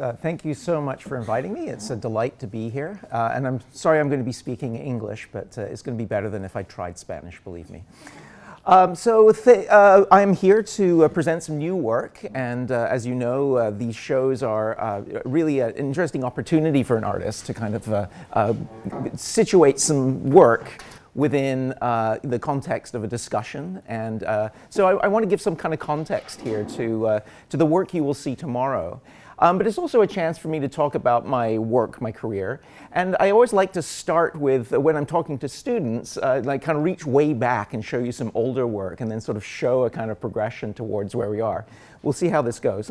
Uh, thank you so much for inviting me. It's a delight to be here. Uh, and I'm sorry I'm going to be speaking English, but uh, it's going to be better than if I tried Spanish, believe me. Um, so uh, I'm here to uh, present some new work, and uh, as you know, these shows are really an interesting opportunity for an artist to kind of situate some work within uh, the context of a discussion. And uh, so I, I want to give some kind of context here to, uh, to the work you will see tomorrow. Um, but it's also a chance for me to talk about my work, my career. And I always like to start with, uh, when I'm talking to students, uh, like kind of reach way back and show you some older work and then sort of show a kind of progression towards where we are. We'll see how this goes.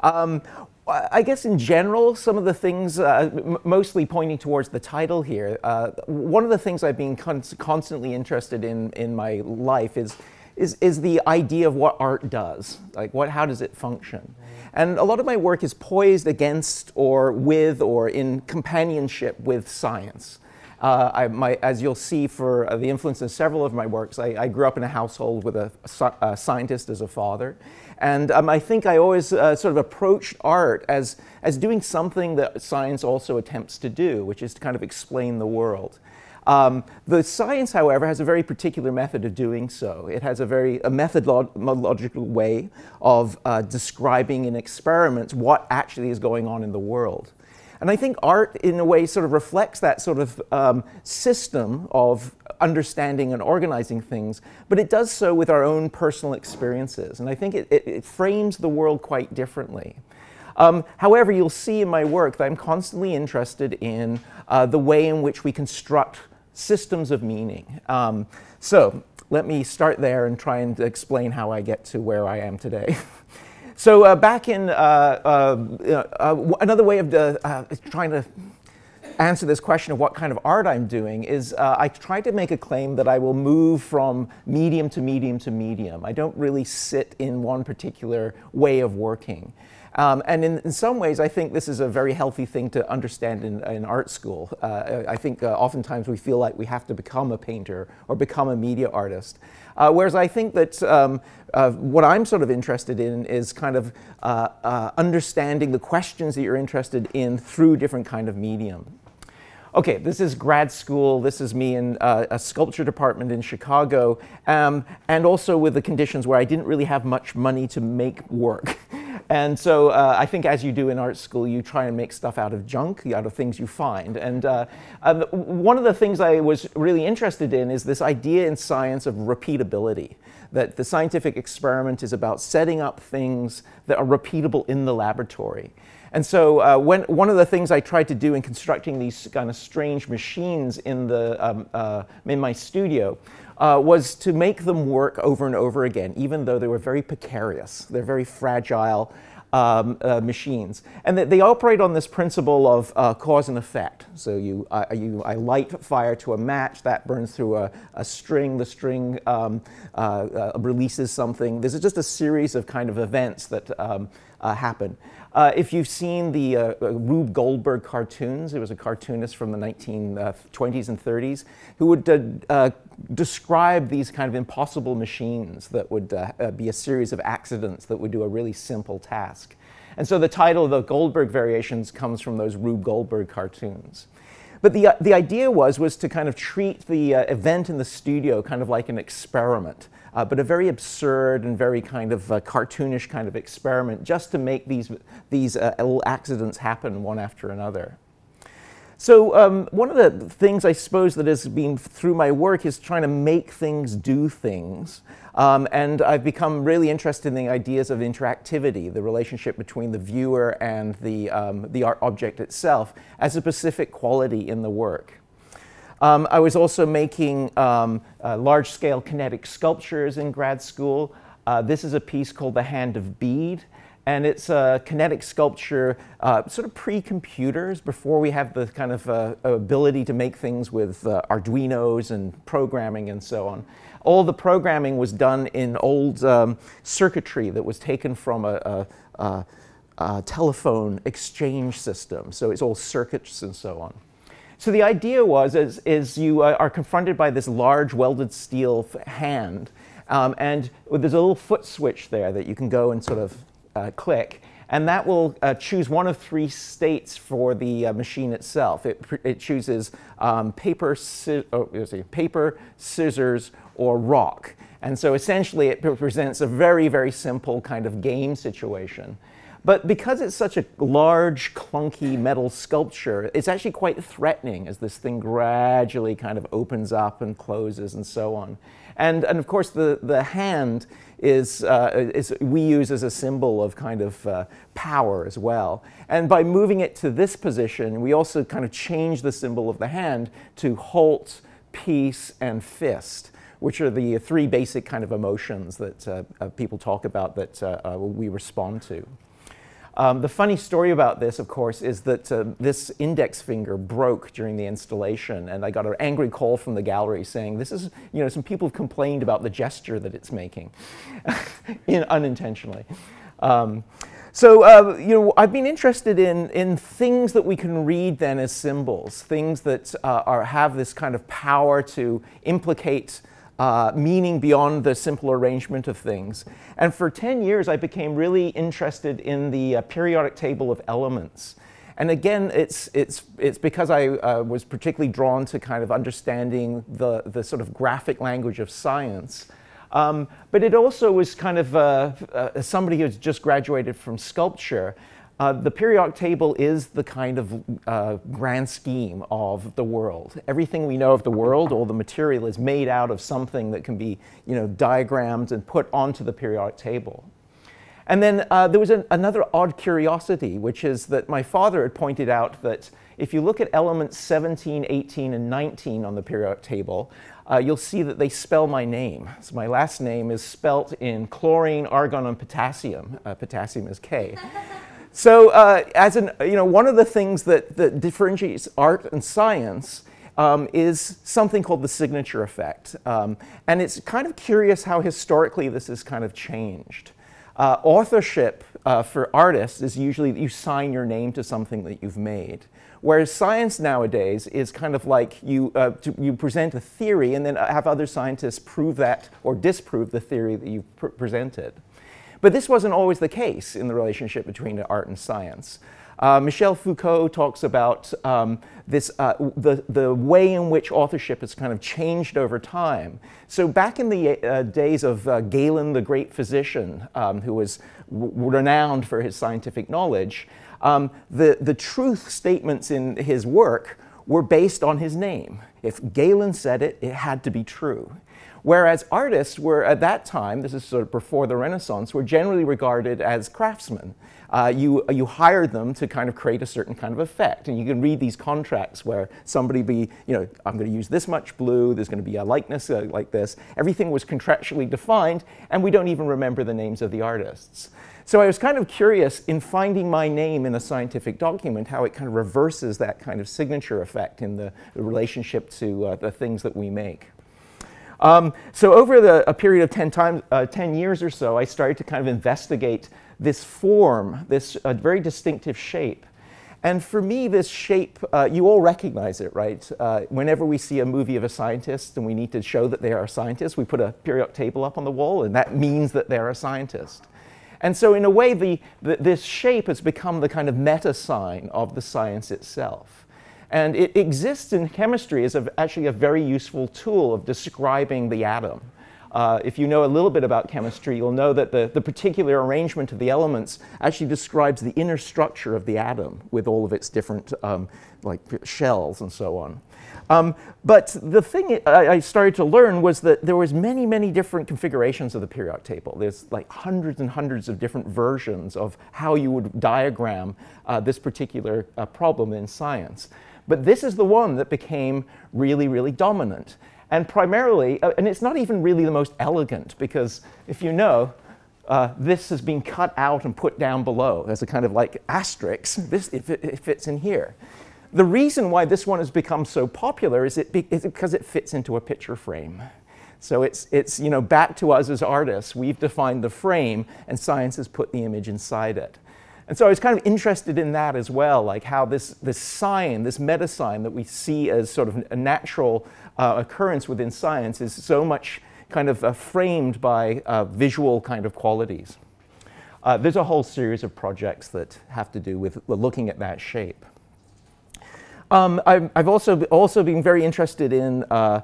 Um, I guess in general, some of the things, uh, mostly pointing towards the title here, uh, one of the things I've been con constantly interested in in my life is, is, is the idea of what art does. Like, what, how does it function? And a lot of my work is poised against or with or in companionship with science. Uh, I, my, as you'll see for uh, the influence in several of my works, I, I grew up in a household with a, a scientist as a father. And um, I think I always uh, sort of approached art as, as doing something that science also attempts to do, which is to kind of explain the world. Um, the science, however, has a very particular method of doing so. It has a very a methodological way of uh, describing in experiments what actually is going on in the world. And I think art, in a way, sort of reflects that sort of um, system of understanding and organizing things, but it does so with our own personal experiences. And I think it, it, it frames the world quite differently. Um, however, you'll see in my work that I'm constantly interested in uh, the way in which we construct systems of meaning. Um, so let me start there and try and explain how I get to where I am today. so uh, back in uh, uh, uh, uh another way of trying to answer this question of what kind of art I'm doing is uh, I try to make a claim that I will move from medium to medium to medium. I don't really sit in one particular way of working. Um, and in, in, some ways, I think this is a very healthy thing to understand in, in art school. Uh, I think uh, oftentimes we feel like we have to become a painter or become a media artist. Uh, whereas I think that um, uh, what I'm sort of interested in is kind of uh, uh, understanding the questions that you're interested in through different kind of medium okay, this is grad school, this is me in uh, a sculpture department in Chicago, um, and also with the conditions where I didn't really have much money to make work. And so uh, I think as you do in art school, you try and make stuff out of junk, out of things you find. And uh, um, one of the things I was really interested in is this idea in science of repeatability, that the scientific experiment is about setting up things that are repeatable in the laboratory. And so uh, when, one of the things I tried to do in constructing these kind of strange machines in, the, um, uh, in my studio uh, was to make them work over and over again, even though they were very precarious. They're very fragile um, uh, machines. And that they operate on this principle of uh, cause and effect. So you, you, I light fire to a match, that burns through a, a string, the string um, uh, releases something. This is just a series of kind of events that um, happen. Uh, if you've seen the uh, uh, Rube Goldberg cartoons, it was a cartoonist from the 1920s uh, and 30s who would uh, uh, describe these kind of impossible machines that would be a series of accidents that would do a really simple task. And so the title of the Goldberg variations comes from those Rube Goldberg cartoons. But the, the idea was, was to kind of treat the event in the studio kind of like an experiment uh, but a very absurd and very kind of uh, cartoonish kind of experiment just to make these, these uh, accidents happen one after another. So um, one of the things I suppose that has been through my work is trying to make things do things. Um, and I've become really interested in the ideas of interactivity, the relationship between the viewer and the, um, the art object itself as a specific quality in the work. Um, I was also making um, uh, large scale kinetic sculptures in grad school. Uh, this is a piece called The Hand of Bede. And it's a kinetic sculpture, uh, sort of pre computers, before we have the kind of uh, ability to make things with uh, Arduinos and programming and so on. All the programming was done in old um, circuitry that was taken from a, a, a, a telephone exchange system. So it's all circuits and so on. So the idea was is, is you uh, are confronted by this large welded steel hand, um, and there's a little foot switch there that you can go and sort of uh, click, and that will uh, choose one of three states for the uh, machine itself. It, it chooses um, paper, si oh, paper, scissors, or rock. And so essentially it presents a very, very simple kind of game situation. But because it's such a large, clunky metal sculpture, it's actually quite threatening as this thing gradually kind of opens up and closes and so on. And, and of course, the, the hand is, uh, is we use as a symbol of kind of uh, power as well. And by moving it to this position, we also kind of change the symbol of the hand to halt, peace, and fist which are the three basic kind of emotions that uh, uh, people talk about that uh, uh we respond to. Um, the funny story about this, of course, is that uh, this index finger broke during the installation, and I got an angry call from the gallery saying, this is, you know, some people have complained about the gesture that it's making, in, unintentionally. Um, so, uh, you know, I've been interested in, in things that we can read then as symbols, things that uh, are, have this kind of power to implicate uh, meaning beyond the simple arrangement of things. And for 10 years, I became really interested in the uh, periodic table of elements. And again, it's, it's, it's because I uh, was particularly drawn to kind of understanding the, the sort of graphic language of science. Um, but it also was kind of uh, uh, somebody who's just graduated from sculpture. Uh, the periodic table is the kind of uh, grand scheme of the world. Everything we know of the world, all the material, is made out of something that can be, you know, diagrammed and put onto the periodic table. And then uh, there was an, another odd curiosity, which is that my father had pointed out that if you look at elements 17, 18, and 19 on the periodic table, uh, you'll see that they spell my name. So my last name is spelt in chlorine, argon, and potassium. Uh, potassium is K. So uh, as an, you know, one of the things that, that differentiates art and science um, is something called the signature effect. Um, and it's kind of curious how historically this has kind of changed. Uh, authorship uh, for artists is usually that you sign your name to something that you've made. Whereas science nowadays is kind of like you, uh, to, you present a theory and then have other scientists prove that or disprove the theory that you pr presented. But this wasn't always the case in the relationship between art and science. Uh, Michel Foucault talks about um, this, uh, the, the way in which authorship has kind of changed over time. So back in the uh, days of uh, Galen, the great physician, um, who was renowned for his scientific knowledge, um, the, the truth statements in his work were based on his name. If Galen said it, it had to be true. Whereas artists were at that time, this is sort of before the Renaissance, were generally regarded as craftsmen. Uh, you, you hired them to kind of create a certain kind of effect. And you can read these contracts where somebody be, you know, I'm going to use this much blue, there's going to be a likeness uh, like this. Everything was contractually defined, and we don't even remember the names of the artists. So I was kind of curious in finding my name in a scientific document how it kind of reverses that kind of signature effect in the, the relationship to uh, the things that we make. Um, so over the, a period of 10, time, uh, 10 years or so, I started to kind of investigate this form, this uh, very distinctive shape. And for me, this shape, uh, you all recognize it, right? Uh, whenever we see a movie of a scientist and we need to show that they are a scientist, we put a periodic table up on the wall, and that means that they're a scientist. And so, in a way, the, the, this shape has become the kind of meta sign of the science itself. And it exists in chemistry as a, actually a very useful tool of describing the atom. Uh, if you know a little bit about chemistry, you'll know that the, the particular arrangement of the elements actually describes the inner structure of the atom with all of its different um, like shells and so on. Um, but the thing I, I, started to learn was that there was many, many different configurations of the periodic table. There's like hundreds and hundreds of different versions of how you would diagram uh, this particular uh, problem in science. But this is the one that became really, really dominant. And primarily, uh, and it's not even really the most elegant, because if you know, uh, this has been cut out and put down below as a kind of like asterisk. This it, it fits in here. The reason why this one has become so popular is, it be, is because it fits into a picture frame. So it's, it's, you know, back to us as artists, we've defined the frame and science has put the image inside it. And so I was kind of interested in that as well, like how this, this sign, this meta sign that we see as sort of a natural uh, occurrence within science is so much kind of uh, framed by uh, visual kind of qualities. Uh, there's a whole series of projects that have to do with looking at that shape. Um, I've, I've, also, also been very interested in uh,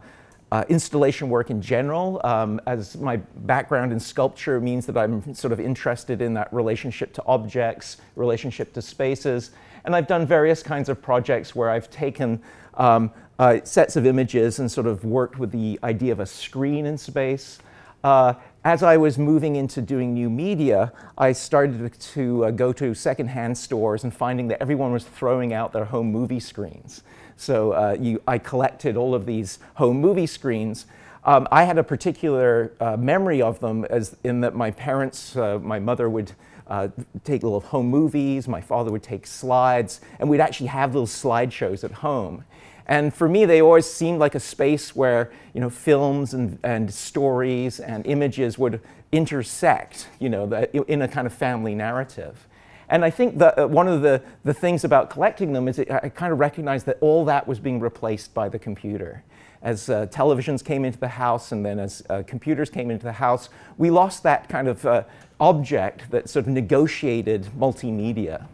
uh, installation work in general, um, as my background in sculpture means that I'm sort of interested in that relationship to objects, relationship to spaces. And I've done various kinds of projects where I've taken um, uh, sets of images and sort of worked with the idea of a screen in space. Uh, as I was moving into doing new media, I started to uh, go to secondhand stores and finding that everyone was throwing out their home movie screens. So uh, you, I collected all of these home movie screens. Um, I had a particular uh, memory of them as in that my parents, uh, my mother would uh, take little home movies, my father would take slides, and we'd actually have little slideshows at home. And for me, they always seemed like a space where you know films and, and stories and images would intersect, you know, the, in a kind of family narrative. And I think that uh, one of the, the things about collecting them is it, I kind of recognized that all that was being replaced by the computer. As uh, televisions came into the house and then as uh, computers came into the house, we lost that kind of uh, object that sort of negotiated multimedia.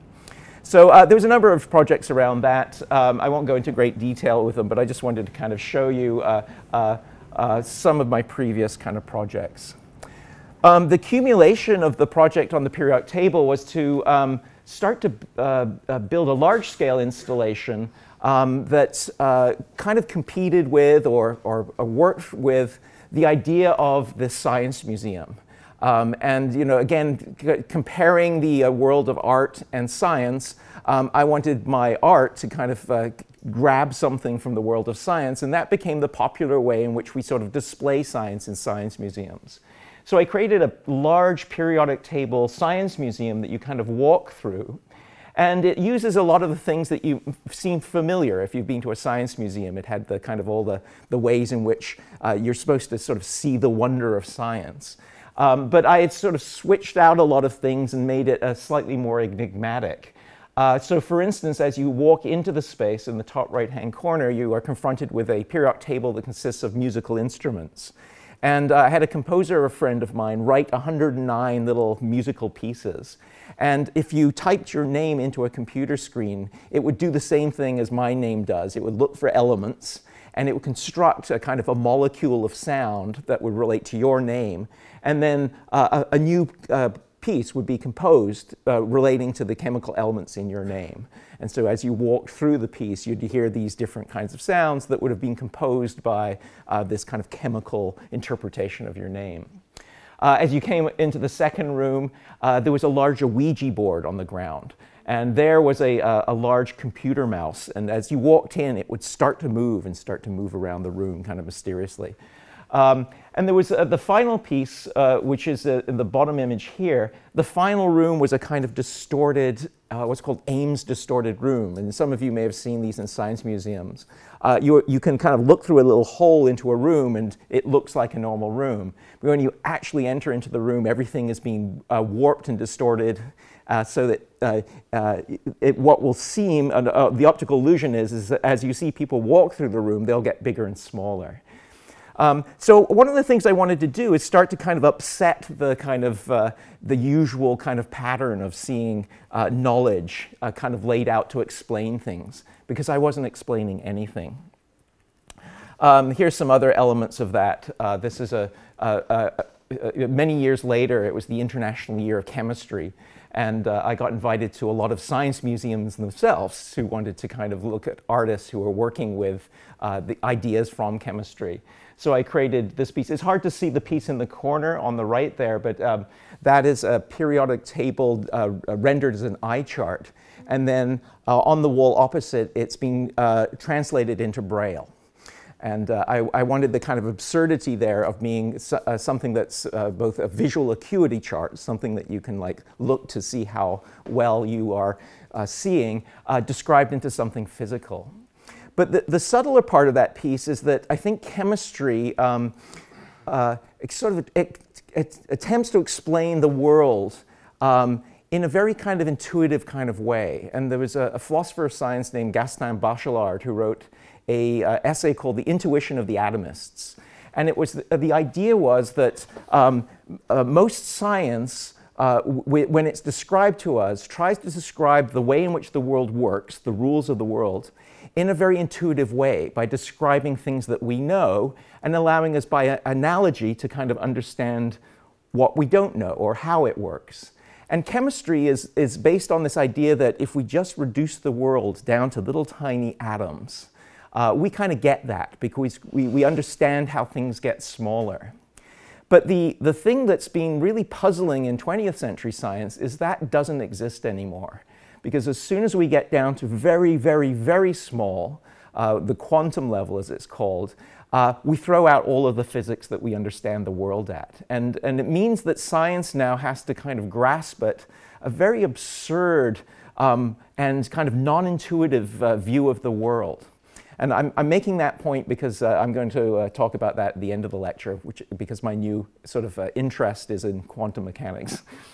So uh, there's a number of projects around that. Um, I won't go into great detail with them, but I just wanted to kind of show you uh, uh, uh some of my previous kind of projects. Um, the accumulation of the project on the periodic table was to um, start to uh, uh, build a large scale installation um, that uh, kind of competed with or, or, or, worked with the idea of the science museum. Um, and you know, again, comparing the uh, world of art and science, um, I wanted my art to kind of uh, grab something from the world of science, and that became the popular way in which we sort of display science in science museums. So I created a large periodic table science museum that you kind of walk through. And it uses a lot of the things that you seem familiar if you've been to a science museum. It had the kind of all the, the ways in which uh, you're supposed to sort of see the wonder of science. Um, but I had sort of switched out a lot of things and made it a slightly more enigmatic. Uh, so for instance, as you walk into the space in the top right-hand corner, you are confronted with a periodic table that consists of musical instruments. And uh, I had a composer, a friend of mine, write 109 little musical pieces. And if you typed your name into a computer screen, it would do the same thing as my name does. It would look for elements and it would construct a kind of a molecule of sound that would relate to your name. And then uh, a, a, new uh, piece would be composed uh, relating to the chemical elements in your name. And so as you walked through the piece, you'd hear these different kinds of sounds that would have been composed by uh, this kind of chemical interpretation of your name. Uh, as you came into the second room, uh, there was a larger Ouija board on the ground. And there was a, a, uh, a, large computer mouse. And as you walked in, it would start to move and start to move around the room kind of mysteriously. Um, and there was uh, the final piece, uh, which is uh, in the bottom image here. The final room was a kind of distorted, uh, what's called Ames distorted room. And some of you may have seen these in science museums. Uh, you, you can kind of look through a little hole into a room and it looks like a normal room. But when you actually enter into the room, everything is being uh, warped and distorted so that it, what will seem, the optical illusion is, is that as you see people walk through the room, they'll get bigger and smaller. Um, so one of the things I wanted to do is start to kind of upset the kind of uh, the usual kind of pattern of seeing uh, knowledge uh, kind of laid out to explain things because I wasn't explaining anything. Um, here's some other elements of that. Uh, this is a, a, a, a, many years later. It was the International Year of Chemistry, and uh, I got invited to a lot of science museums themselves who wanted to kind of look at artists who were working with uh, the ideas from chemistry. So I created this piece. It's hard to see the piece in the corner on the right there, but um, that is a periodic table uh, uh rendered as an eye chart. And then uh, on the wall opposite, it's being uh, translated into Braille. And uh, I, I, wanted the kind of absurdity there of being so, uh, something that's both a visual acuity chart, something that you can like look to see how well you are seeing, described into something physical. But the, the subtler part of that piece is that I think chemistry um, uh, sort of it, it attempts to explain the world um, in a very kind of intuitive kind of way. And there was a, a philosopher of science named Gaston Bachelard who wrote a uh, essay called The Intuition of the Atomists. And it was the, the idea was that um, uh, most science, uh, when it's described to us, tries to describe the way in which the world works, the rules of the world, in a very intuitive way by describing things that we know and allowing us by analogy to kind of understand what we don't know or how it works. And chemistry is, is based on this idea that if we just reduce the world down to little tiny atoms, uh, we kind of get that because we, we understand how things get smaller. But the, the thing that's been really puzzling in 20th century science is that doesn't exist anymore because as soon as we get down to very, very, very small, uh, the quantum level as it's called, uh, we throw out all of the physics that we understand the world at. And, and it means that science now has to kind of grasp at a very absurd um, and kind of non-intuitive uh, view of the world. And I'm, I'm, making that point because uh, I'm going to uh, talk about that at the end of the lecture, which, because my new sort of uh, interest is in quantum mechanics.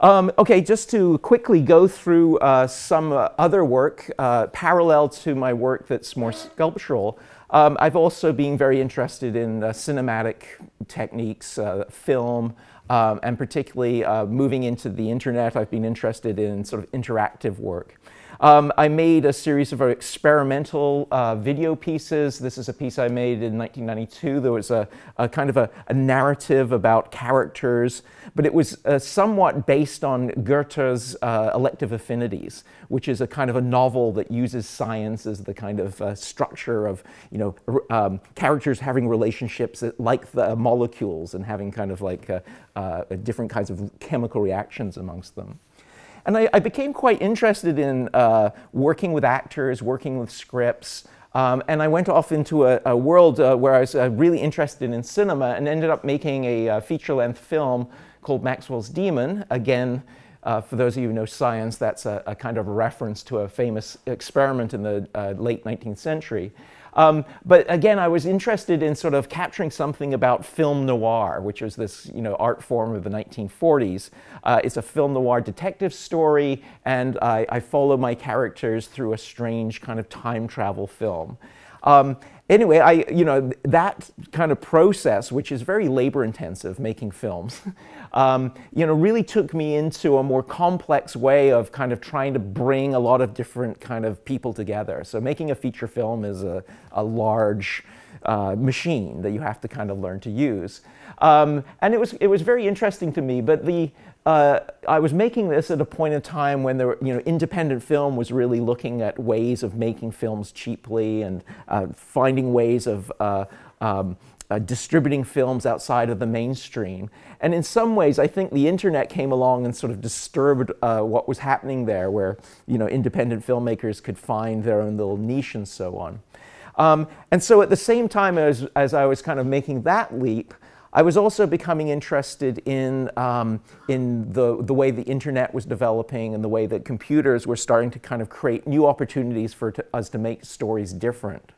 Um, okay, just to quickly go through uh, some uh, other work uh, parallel to my work that's more sculptural. Um, I've also been very interested in cinematic techniques, uh, film, um, and particularly uh, moving into the internet, I've been interested in sort of interactive work. Um, I made a series of experimental uh, video pieces. This is a piece I made in 1992. There was a, a kind of a, a, narrative about characters, but it was uh, somewhat based on Goethe's uh, Elective Affinities, which is a kind of a novel that uses science as the kind of uh, structure of, you know, um, characters having relationships like the molecules and having kind of like uh, uh, different kinds of chemical reactions amongst them. And I, I became quite interested in uh, working with actors, working with scripts. Um, and I went off into a, a world uh, where I was uh, really interested in cinema and ended up making a uh, feature-length film called Maxwell's Demon. Again, uh, for those of you who know science, that's a, a, kind of reference to a famous experiment in the uh, late 19th century. Um, but again, I was interested in sort of capturing something about film noir, which was this you know art form of the 1940s. Uh, it's a film noir detective story, and I, I follow my characters through a strange kind of time travel film. Um, anyway, I, you know, that kind of process, which is very labor intensive, making films, um, you know, really took me into a more complex way of kind of trying to bring a lot of different kind of people together. So making a feature film is a, a large uh, machine that you have to kind of learn to use. Um, and it was, it was very interesting to me, but the, uh, I was making this at a point in time when there, you know, independent film was really looking at ways of making films cheaply and uh, finding ways of uh, um, uh, distributing films outside of the mainstream. And in some ways, I think the internet came along and sort of disturbed uh, what was happening there, where you know independent filmmakers could find their own little niche and so on. Um, and so at the same time as, as I was kind of making that leap, I was also becoming interested in, um, in the, the way the internet was developing and the way that computers were starting to kind of create new opportunities for to, us to make stories different.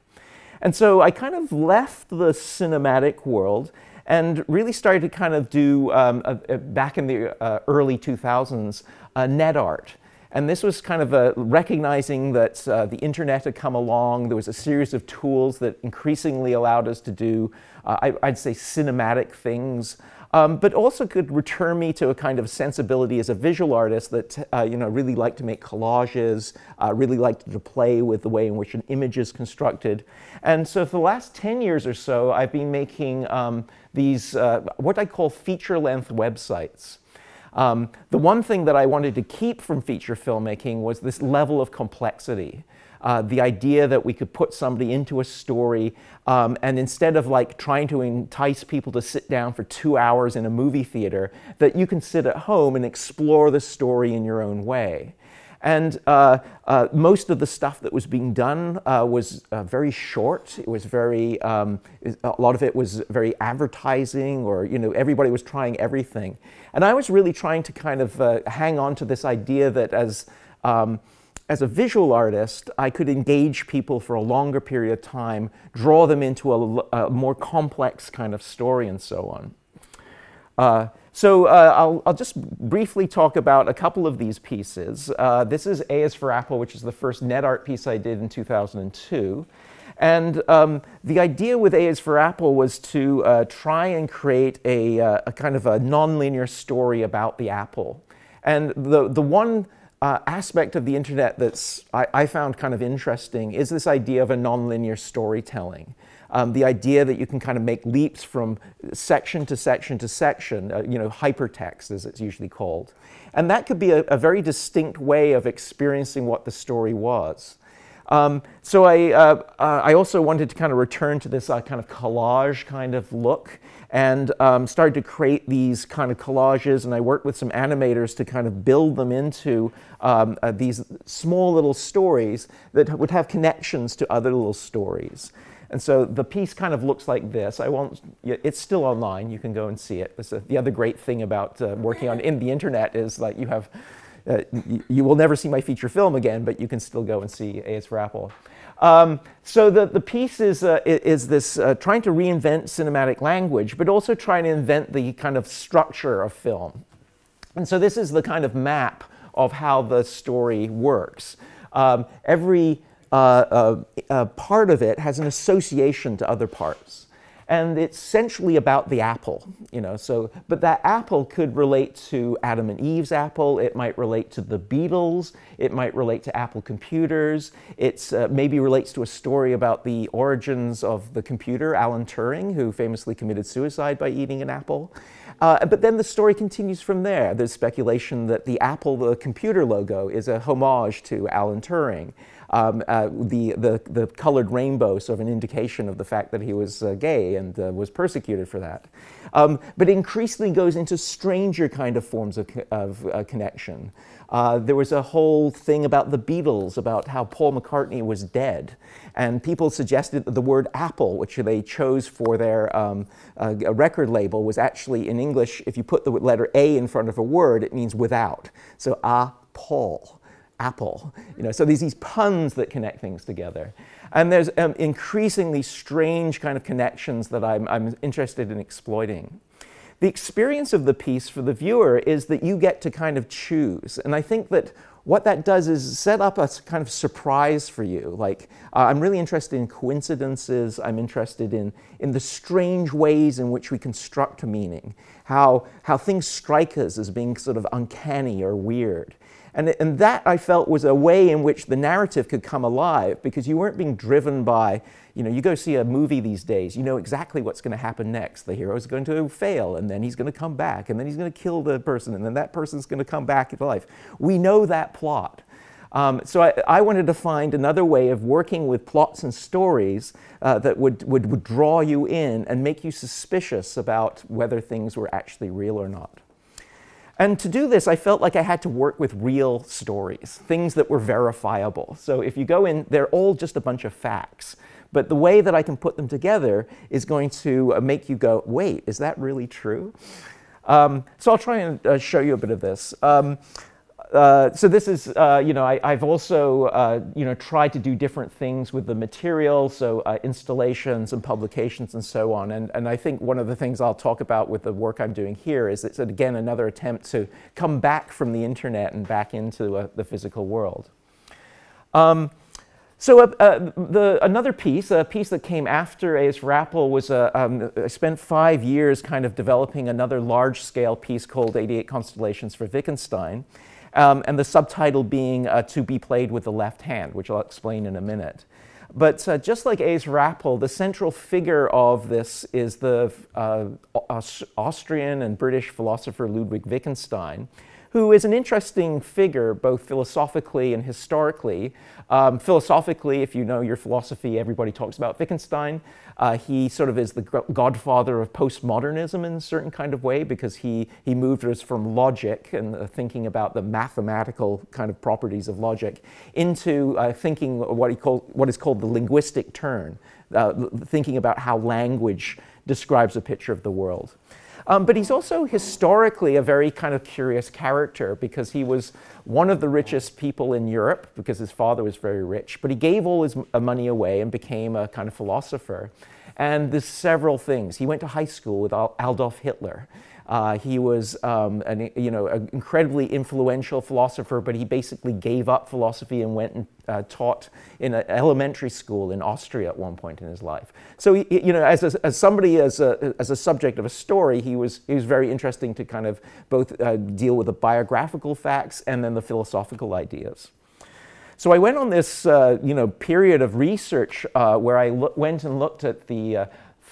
And so I kind of left the cinematic world and really started to kind of do, um, a, a, back in the uh, early 2000s, uh, net art. And this was kind of a, recognizing that uh, the internet had come along. There was a series of tools that increasingly allowed us to do I, would say, cinematic things. Um, but also could return me to a kind of sensibility as a visual artist that uh, you know really liked to make collages, uh, really liked to play with the way in which an image is constructed, and so for the last ten years or so, I've been making um, these uh, what I call feature-length websites. Um, the one thing that I wanted to keep from feature filmmaking was this level of complexity uh, the idea that we could put somebody into a story um, and instead of like trying to entice people to sit down for two hours in a movie theater, that you can sit at home and explore the story in your own way. And uh, uh, most of the stuff that was being done uh, was uh, very short. It was very, um, a lot of it was very advertising or, you know, everybody was trying everything. And I was really trying to kind of uh, hang on to this idea that as, um, as a visual artist, I could engage people for a longer period of time, draw them into a, a more complex kind of story, and so on. Uh, so uh, I'll, I'll, just briefly talk about a couple of these pieces. Uh, this is A is for Apple, which is the first net art piece I did in 2002. And um, the idea with A is for Apple was to uh, try and create a, uh, a kind of a nonlinear story about the apple. And the, the one uh, aspect of the internet that's I, I, found kind of interesting is this idea of a nonlinear storytelling. Um, the idea that you can kind of make leaps from section to section to section, uh, you know, hypertext as it's usually called. And that could be a, a very distinct way of experiencing what the story was. Um, so I, uh, uh, I also wanted to kind of return to this uh, kind of collage kind of look and um, started to create these kind of collages and I worked with some animators to kind of build them into um, uh, these small little stories that would have connections to other little stories. And so the piece kind of looks like this. I won't, it's still online, you can go and see it. A, the other great thing about uh, working on in the internet is that you have uh, you will never see my feature film again, but you can still go and see A is for Apple. Um, so the, the piece is, uh, is this uh, trying to reinvent cinematic language, but also trying to invent the kind of structure of film. And so this is the kind of map of how the story works. Um, every uh, uh, part of it has an association to other parts and it's essentially about the apple, you know. So, but that apple could relate to Adam and Eve's apple. It might relate to the Beatles. It might relate to Apple computers. It's uh, maybe relates to a story about the origins of the computer, Alan Turing, who famously committed suicide by eating an apple. Uh, but then the story continues from there. There's speculation that the Apple, the computer logo, is a homage to Alan Turing um, uh, the, the, the colored rainbow, sort of an indication of the fact that he was uh, gay and uh, was persecuted for that. Um, but increasingly goes into stranger kind of forms of, of uh, connection. Uh, there was a whole thing about the Beatles, about how Paul McCartney was dead. And people suggested that the word apple, which they chose for their um, uh, record label, was actually in English, if you put the letter A in front of a word, it means without. So, ah, Paul apple. You know, so there's these puns that connect things together. And there's um, increasingly strange kind of connections that I'm, I'm interested in exploiting. The experience of the piece for the viewer is that you get to kind of choose. And I think that what that does is set up a kind of surprise for you. Like, uh, I'm really interested in coincidences. I'm interested in, in the strange ways in which we construct meaning, how, how things strike us as being sort of uncanny or weird. And, and that I felt was a way in which the narrative could come alive because you weren't being driven by, you know, you go see a movie these days, you know exactly what's going to happen next. The hero is going to fail and then he's going to come back and then he's going to kill the person and then that person's going to come back to life. We know that plot. Um, so I, I, wanted to find another way of working with plots and stories uh, that would, would, would draw you in and make you suspicious about whether things were actually real or not. And to do this, I felt like I had to work with real stories, things that were verifiable. So if you go in, they're all just a bunch of facts. But the way that I can put them together is going to uh, make you go, wait, is that really true? Um, so I'll try and uh, show you a bit of this. Um, uh, so this is, uh, you know, I, have also, uh, you know, tried to do different things with the material, so uh, installations and publications and so on. And, and I think one of the things I'll talk about with the work I'm doing here is it's, again, another attempt to come back from the internet and back into uh, the physical world. Um, so uh, uh, the, another piece, a piece that came after A.S. Rappel was, uh, um, I spent five years kind of developing another large-scale piece called 88 Constellations for Wittgenstein um, and the subtitle being uh, To Be Played with the Left Hand, which I'll explain in a minute. But uh, just like Ace Rappel, the central figure of this is the uh, Austrian and British philosopher Ludwig Wittgenstein, who is an interesting figure both philosophically and historically. Um, philosophically, if you know your philosophy, everybody talks about Wittgenstein. Uh, he sort of is the godfather of postmodernism in a certain kind of way because he, he moved us from logic and uh, thinking about the mathematical kind of properties of logic into uh, thinking what, he called, what is called the linguistic turn, uh, thinking about how language describes a picture of the world. Um, but he's also historically a very kind of curious character because he was one of the richest people in Europe because his father was very rich, but he gave all his uh, money away and became a kind of philosopher. And there's several things. He went to high school with Adolf Hitler. Uh, he was um, an, you know, an incredibly influential philosopher, but he basically gave up philosophy and went and uh, taught in an elementary school in Austria at one point in his life. So, he, you know, as, a, as somebody, as a, as a subject of a story, he was, he was very interesting to kind of both uh, deal with the biographical facts and then the philosophical ideas. So I went on this, uh, you know, period of research uh, where I went and looked at the uh,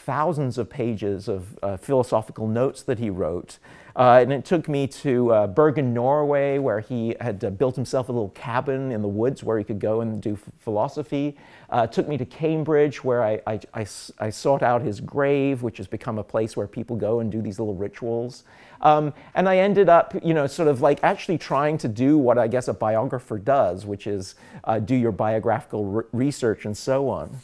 thousands of pages of uh, philosophical notes that he wrote. Uh, and it took me to uh, Bergen, Norway, where he had uh, built himself a little cabin in the woods where he could go and do philosophy. Uh, took me to Cambridge, where I, I, I, I, sought out his grave, which has become a place where people go and do these little rituals. Um, and I ended up, you know, sort of like actually trying to do what I guess a biographer does, which is do your biographical research and so on.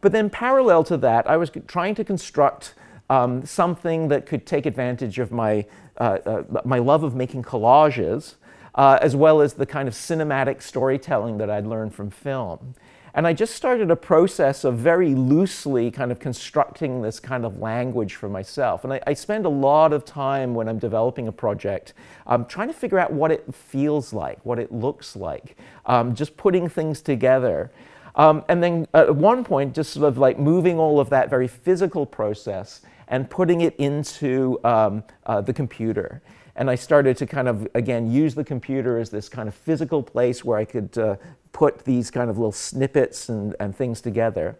But then parallel to that, I was trying to construct um, something that could take advantage of my, uh, uh, my love of making collages, uh, as well as the kind of cinematic storytelling that I'd learned from film. And I just started a process of very loosely kind of constructing this kind of language for myself. And I, I spend a lot of time when I'm developing a project um, trying to figure out what it feels like, what it looks like, um, just putting things together. Um, and then at one point, just sort of like moving all of that very physical process and putting it into um, uh, the computer. And I started to kind of, again, use the computer as this kind of physical place where I could uh, put these kind of little snippets and, and things together.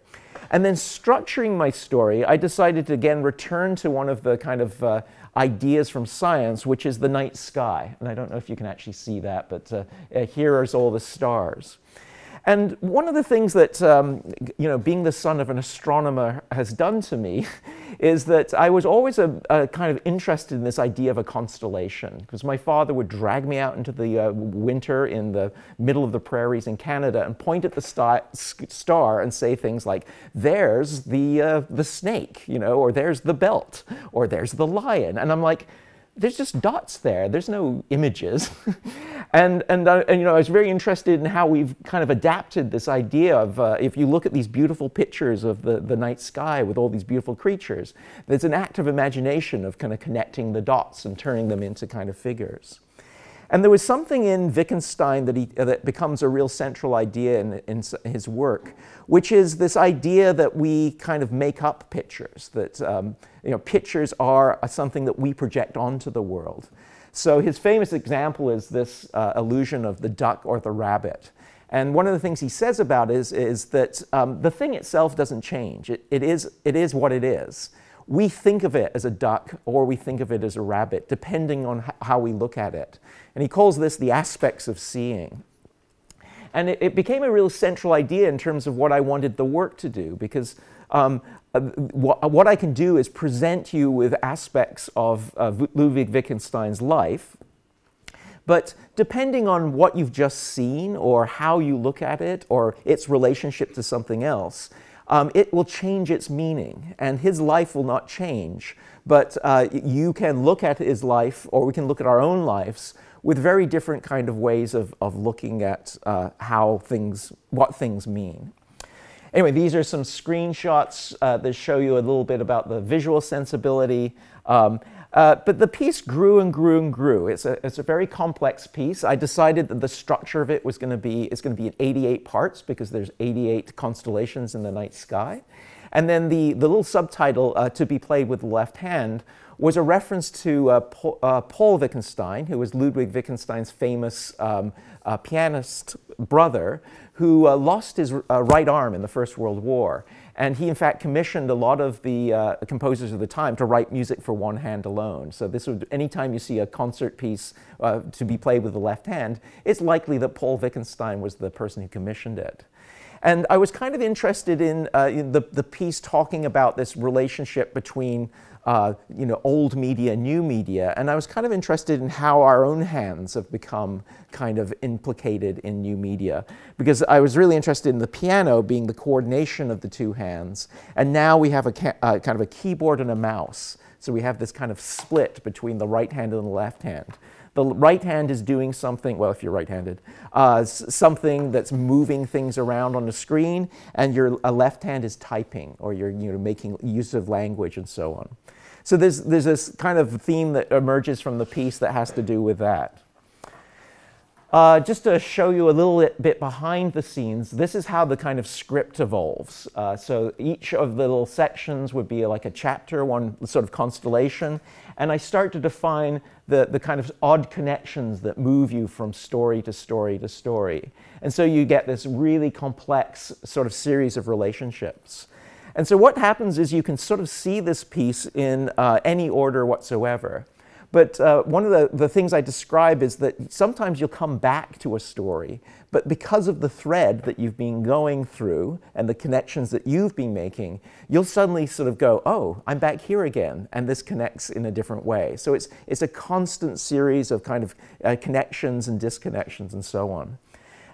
And then structuring my story, I decided to again return to one of the kind of uh, ideas from science, which is the night sky. And I don't know if you can actually see that, but uh, uh here's all the stars. And one of the things that, um, you know, being the son of an astronomer has done to me is that I was always a, a, kind of interested in this idea of a constellation because my father would drag me out into the uh, winter in the middle of the prairies in Canada and point at the star, star and say things like, there's the, uh, the snake, you know, or there's the belt, or there's the lion. And I'm like, there's just dots there. There's no images. and, and, uh, and, you know, I was very interested in how we've kind of adapted this idea of, uh, if you look at these beautiful pictures of the, the night sky with all these beautiful creatures, there's an act of imagination of kind of connecting the dots and turning them into kind of figures. And there was something in Wittgenstein that, he, uh, that becomes a real central idea in, in his work, which is this idea that we kind of make up pictures, that um, you know, pictures are uh, something that we project onto the world. So his famous example is this uh, illusion of the duck or the rabbit. And one of the things he says about is, is that um, the thing itself doesn't change. It, it, is, it is what it is. We think of it as a duck or we think of it as a rabbit, depending on how we look at it. And he calls this the aspects of seeing. And it, it became a real central idea in terms of what I wanted the work to do, because um, uh, what, I can do is present you with aspects of uh, Ludwig Wittgenstein's life, but depending on what you've just seen or how you look at it or its relationship to something else, um, it will change its meaning and his life will not change. But uh, you can look at his life or we can look at our own lives with very different kind of ways of, of looking at uh, how things, what things mean. Anyway, these are some screenshots uh, that show you a little bit about the visual sensibility. Um, uh, but the piece grew and grew and grew. It's a, it's a very complex piece. I decided that the structure of it was going to be, it's going to be in 88 parts because there's 88 constellations in the night sky. And then the, the little subtitle, uh, To Be Played with the Left Hand, was a reference to uh, Paul, uh, Paul, Wittgenstein, who was Ludwig Wittgenstein's famous um, uh, pianist brother, who uh, lost his uh, right arm in the First World War. And he, in fact, commissioned a lot of the uh, composers of the time to write music for one hand alone. So this would, anytime you see a concert piece to be played with the left hand, it's likely that Paul Wittgenstein was the person who commissioned it. And I was kind of interested in, in the, the piece talking about this relationship between uh, you know, old media, new media, and I was kind of interested in how our own hands have become kind of implicated in new media, because I was really interested in the piano being the coordination of the two hands, and now we have a uh, kind of a keyboard and a mouse, so we have this kind of split between the right hand and the left hand. The right hand is doing something, well, if you're right-handed, uh, something that's moving things around on the screen, and your left hand is typing, or you're you know, making use of language and so on. So there's, there's this kind of theme that emerges from the piece that has to do with that. Uh, just to show you a little bit behind the scenes, this is how the kind of script evolves. Uh, so each of the little sections would be like a chapter, one sort of constellation, and I start to define the, the kind of odd connections that move you from story to story to story. And so you get this really complex sort of series of relationships. And so what happens is you can sort of see this piece in uh, any order whatsoever. But uh, one of the, the things I describe is that sometimes you'll come back to a story, but because of the thread that you've been going through and the connections that you've been making, you'll suddenly sort of go, oh, I'm back here again, and this connects in a different way. So it's, it's a constant series of kind of uh, connections and disconnections and so on.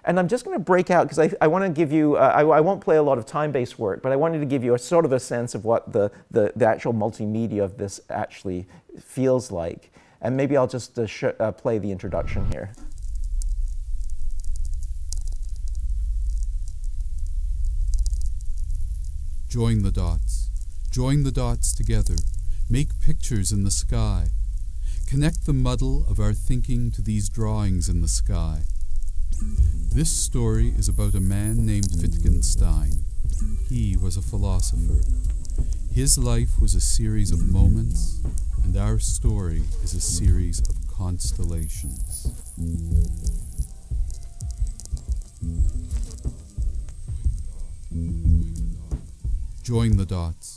And I'm just going to break out because I, I want to give you, uh, I, I, won't play a lot of time-based work, but I wanted to give you a sort of a sense of what the, the, the actual multimedia of this actually feels like. And maybe I'll just uh, uh, play the introduction here. Join the dots. Join the dots together. Make pictures in the sky. Connect the muddle of our thinking to these drawings in the sky. This story is about a man named Wittgenstein. He was a philosopher. His life was a series of moments, and our story is a series of constellations. Join the dots.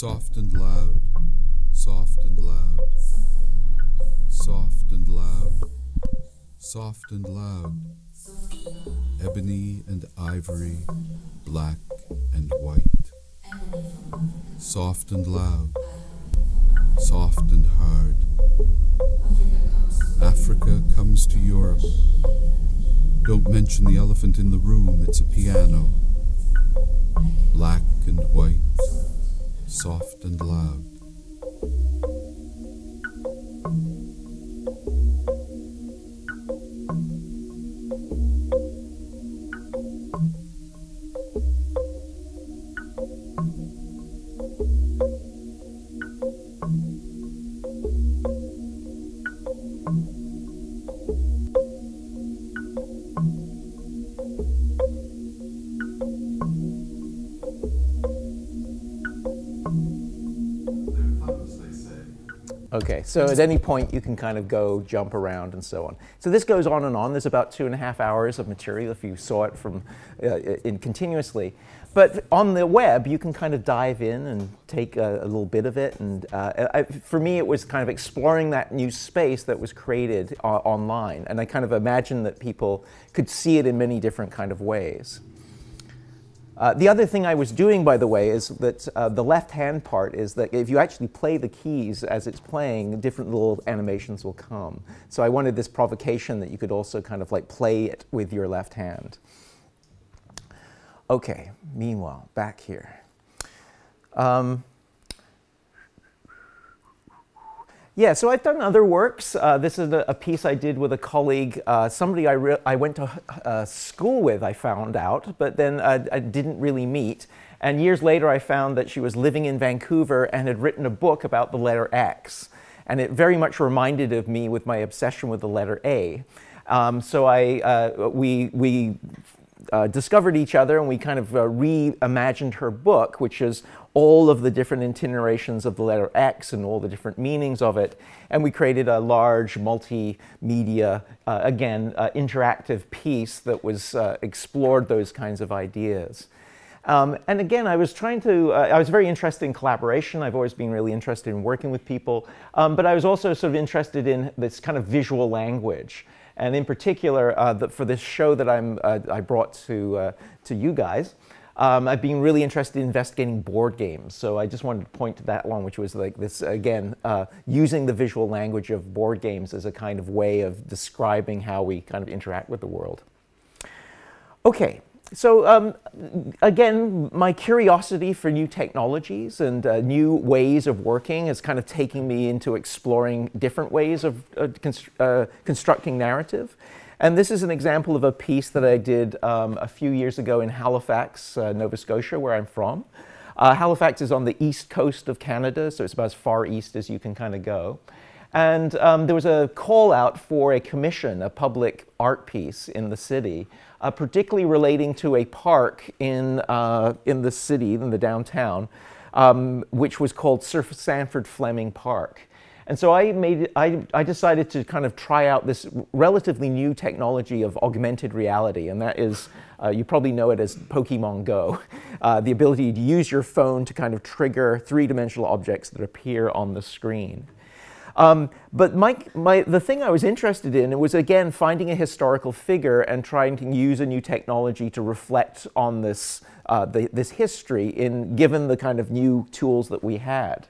soft and loud, soft and loud, soft and loud, soft and loud, ebony and ivory, black and white, soft and loud, soft and hard. Africa comes to Europe. Don't mention the elephant in the room, it's a piano. Black and white soft and loud. Okay, so at any point you can kind of go jump around and so on. So this goes on and on. There's about two and a half hours of material if you saw it from uh, uh, in continuously. But on the web, you can kind of dive in and take a, a little bit of it. And uh, I, for me, it was kind of exploring that new space that was created uh, online. And I kind of imagined that people could see it in many different kind of ways. Uh, the other thing I was doing, by the way, is that uh, the left hand part is that if you actually play the keys as it's playing, different little animations will come. So I wanted this provocation that you could also kind of like play it with your left hand. Okay, meanwhile, back here. Um, Yeah, so I've done other works. Uh, this is a, a, piece I did with a colleague, uh, somebody I, I went to uh, school with, I found out, but then I didn't really meet. And years later, I found that she was living in Vancouver and had written a book about the letter X. And it very much reminded of me with my obsession with the letter A. Um, so I, uh, we, we uh, discovered each other and we kind of uh, reimagined her book, which is all of the different itinerations of the letter X and all the different meanings of it. And we created a large multimedia, uh, again, uh, interactive piece that was uh, explored those kinds of ideas. Um, and again, I was trying to, uh, I was very interested in collaboration. I've always been really interested in working with people. Um, but I was also sort of interested in this kind of visual language and in particular uh, the, for this show that I'm, uh, I brought to, uh, to you guys, um, I've been really interested in investigating board games, so I just wanted to point to that one, which was like this again, uh, using the visual language of board games as a kind of way of describing how we kind of interact with the world. Okay, so um, again, my curiosity for new technologies and uh, new ways of working is kind of taking me into exploring different ways of uh, uh constructing narrative. And this is an example of a piece that I did um, a few years ago in Halifax, uh, Nova Scotia, where I'm from. Uh, Halifax is on the east coast of Canada, so it's about as far east as you can kind of go. And um, there was a call out for a commission, a public art piece in the city, uh, particularly relating to a park in, uh, in the city, in the downtown, um, which was called Sir Sanford Fleming Park. And so I made I, I decided to kind of try out this relatively new technology of augmented reality, and that is uh, you probably know it as Pokemon Go, uh, the ability to use your phone to kind of trigger three-dimensional objects that appear on the screen. Um, but my, my, the thing I was interested in was again finding a historical figure and trying to use a new technology to reflect on this, uh, the, this history in given the kind of new tools that we had.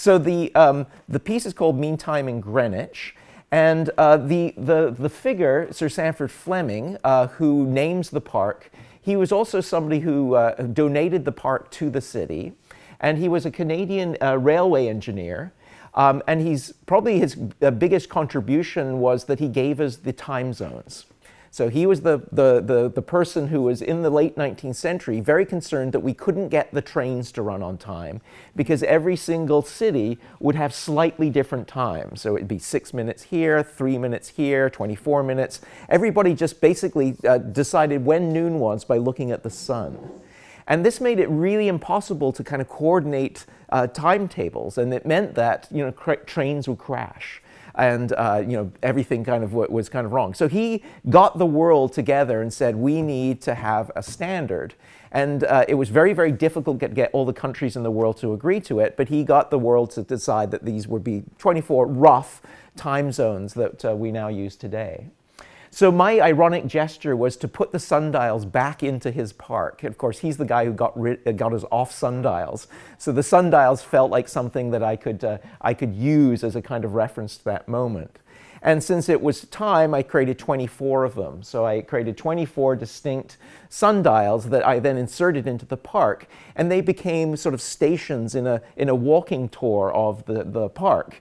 So the, um, the piece is called Meantime in Greenwich. And uh, the, the, the figure, Sir Sanford Fleming, uh, who names the park, he was also somebody who uh, donated the park to the city. And he was a Canadian uh, railway engineer. Um, and he's probably his uh, biggest contribution was that he gave us the time zones. So he was the, the, the, the, person who was in the late 19th century very concerned that we couldn't get the trains to run on time because every single city would have slightly different times. So it'd be six minutes here, three minutes here, 24 minutes. Everybody just basically uh, decided when noon was by looking at the sun. And this made it really impossible to kind of coordinate uh, timetables, and it meant that you know trains would crash and uh, you know everything kind of was kind of wrong. So he got the world together and said we need to have a standard. And uh, it was very, very difficult to get all the countries in the world to agree to it, but he got the world to decide that these would be 24 rough time zones that uh, we now use today. So my ironic gesture was to put the sundials back into his park. Of course, he's the guy who got, rid- uh, got us off sundials. So the sundials felt like something that I could, uh, I could use as a kind of reference to that moment. And since it was time, I created 24 of them. So I created 24 distinct sundials that I then inserted into the park. And they became sort of stations in a, in a walking tour of the, the park.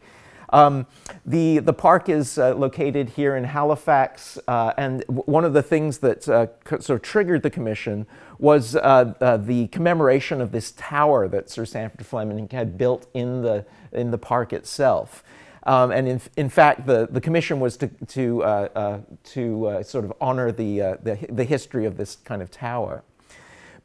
Um, the, the park is uh, located here in Halifax, uh, and one of the things that uh, sort of triggered the commission was uh, uh, the commemoration of this tower that Sir Sanford Fleming had built in the, in the park itself. Um, and in, in fact, the, the commission was to, to, uh, to sort of honor the, the, the history of this kind of tower.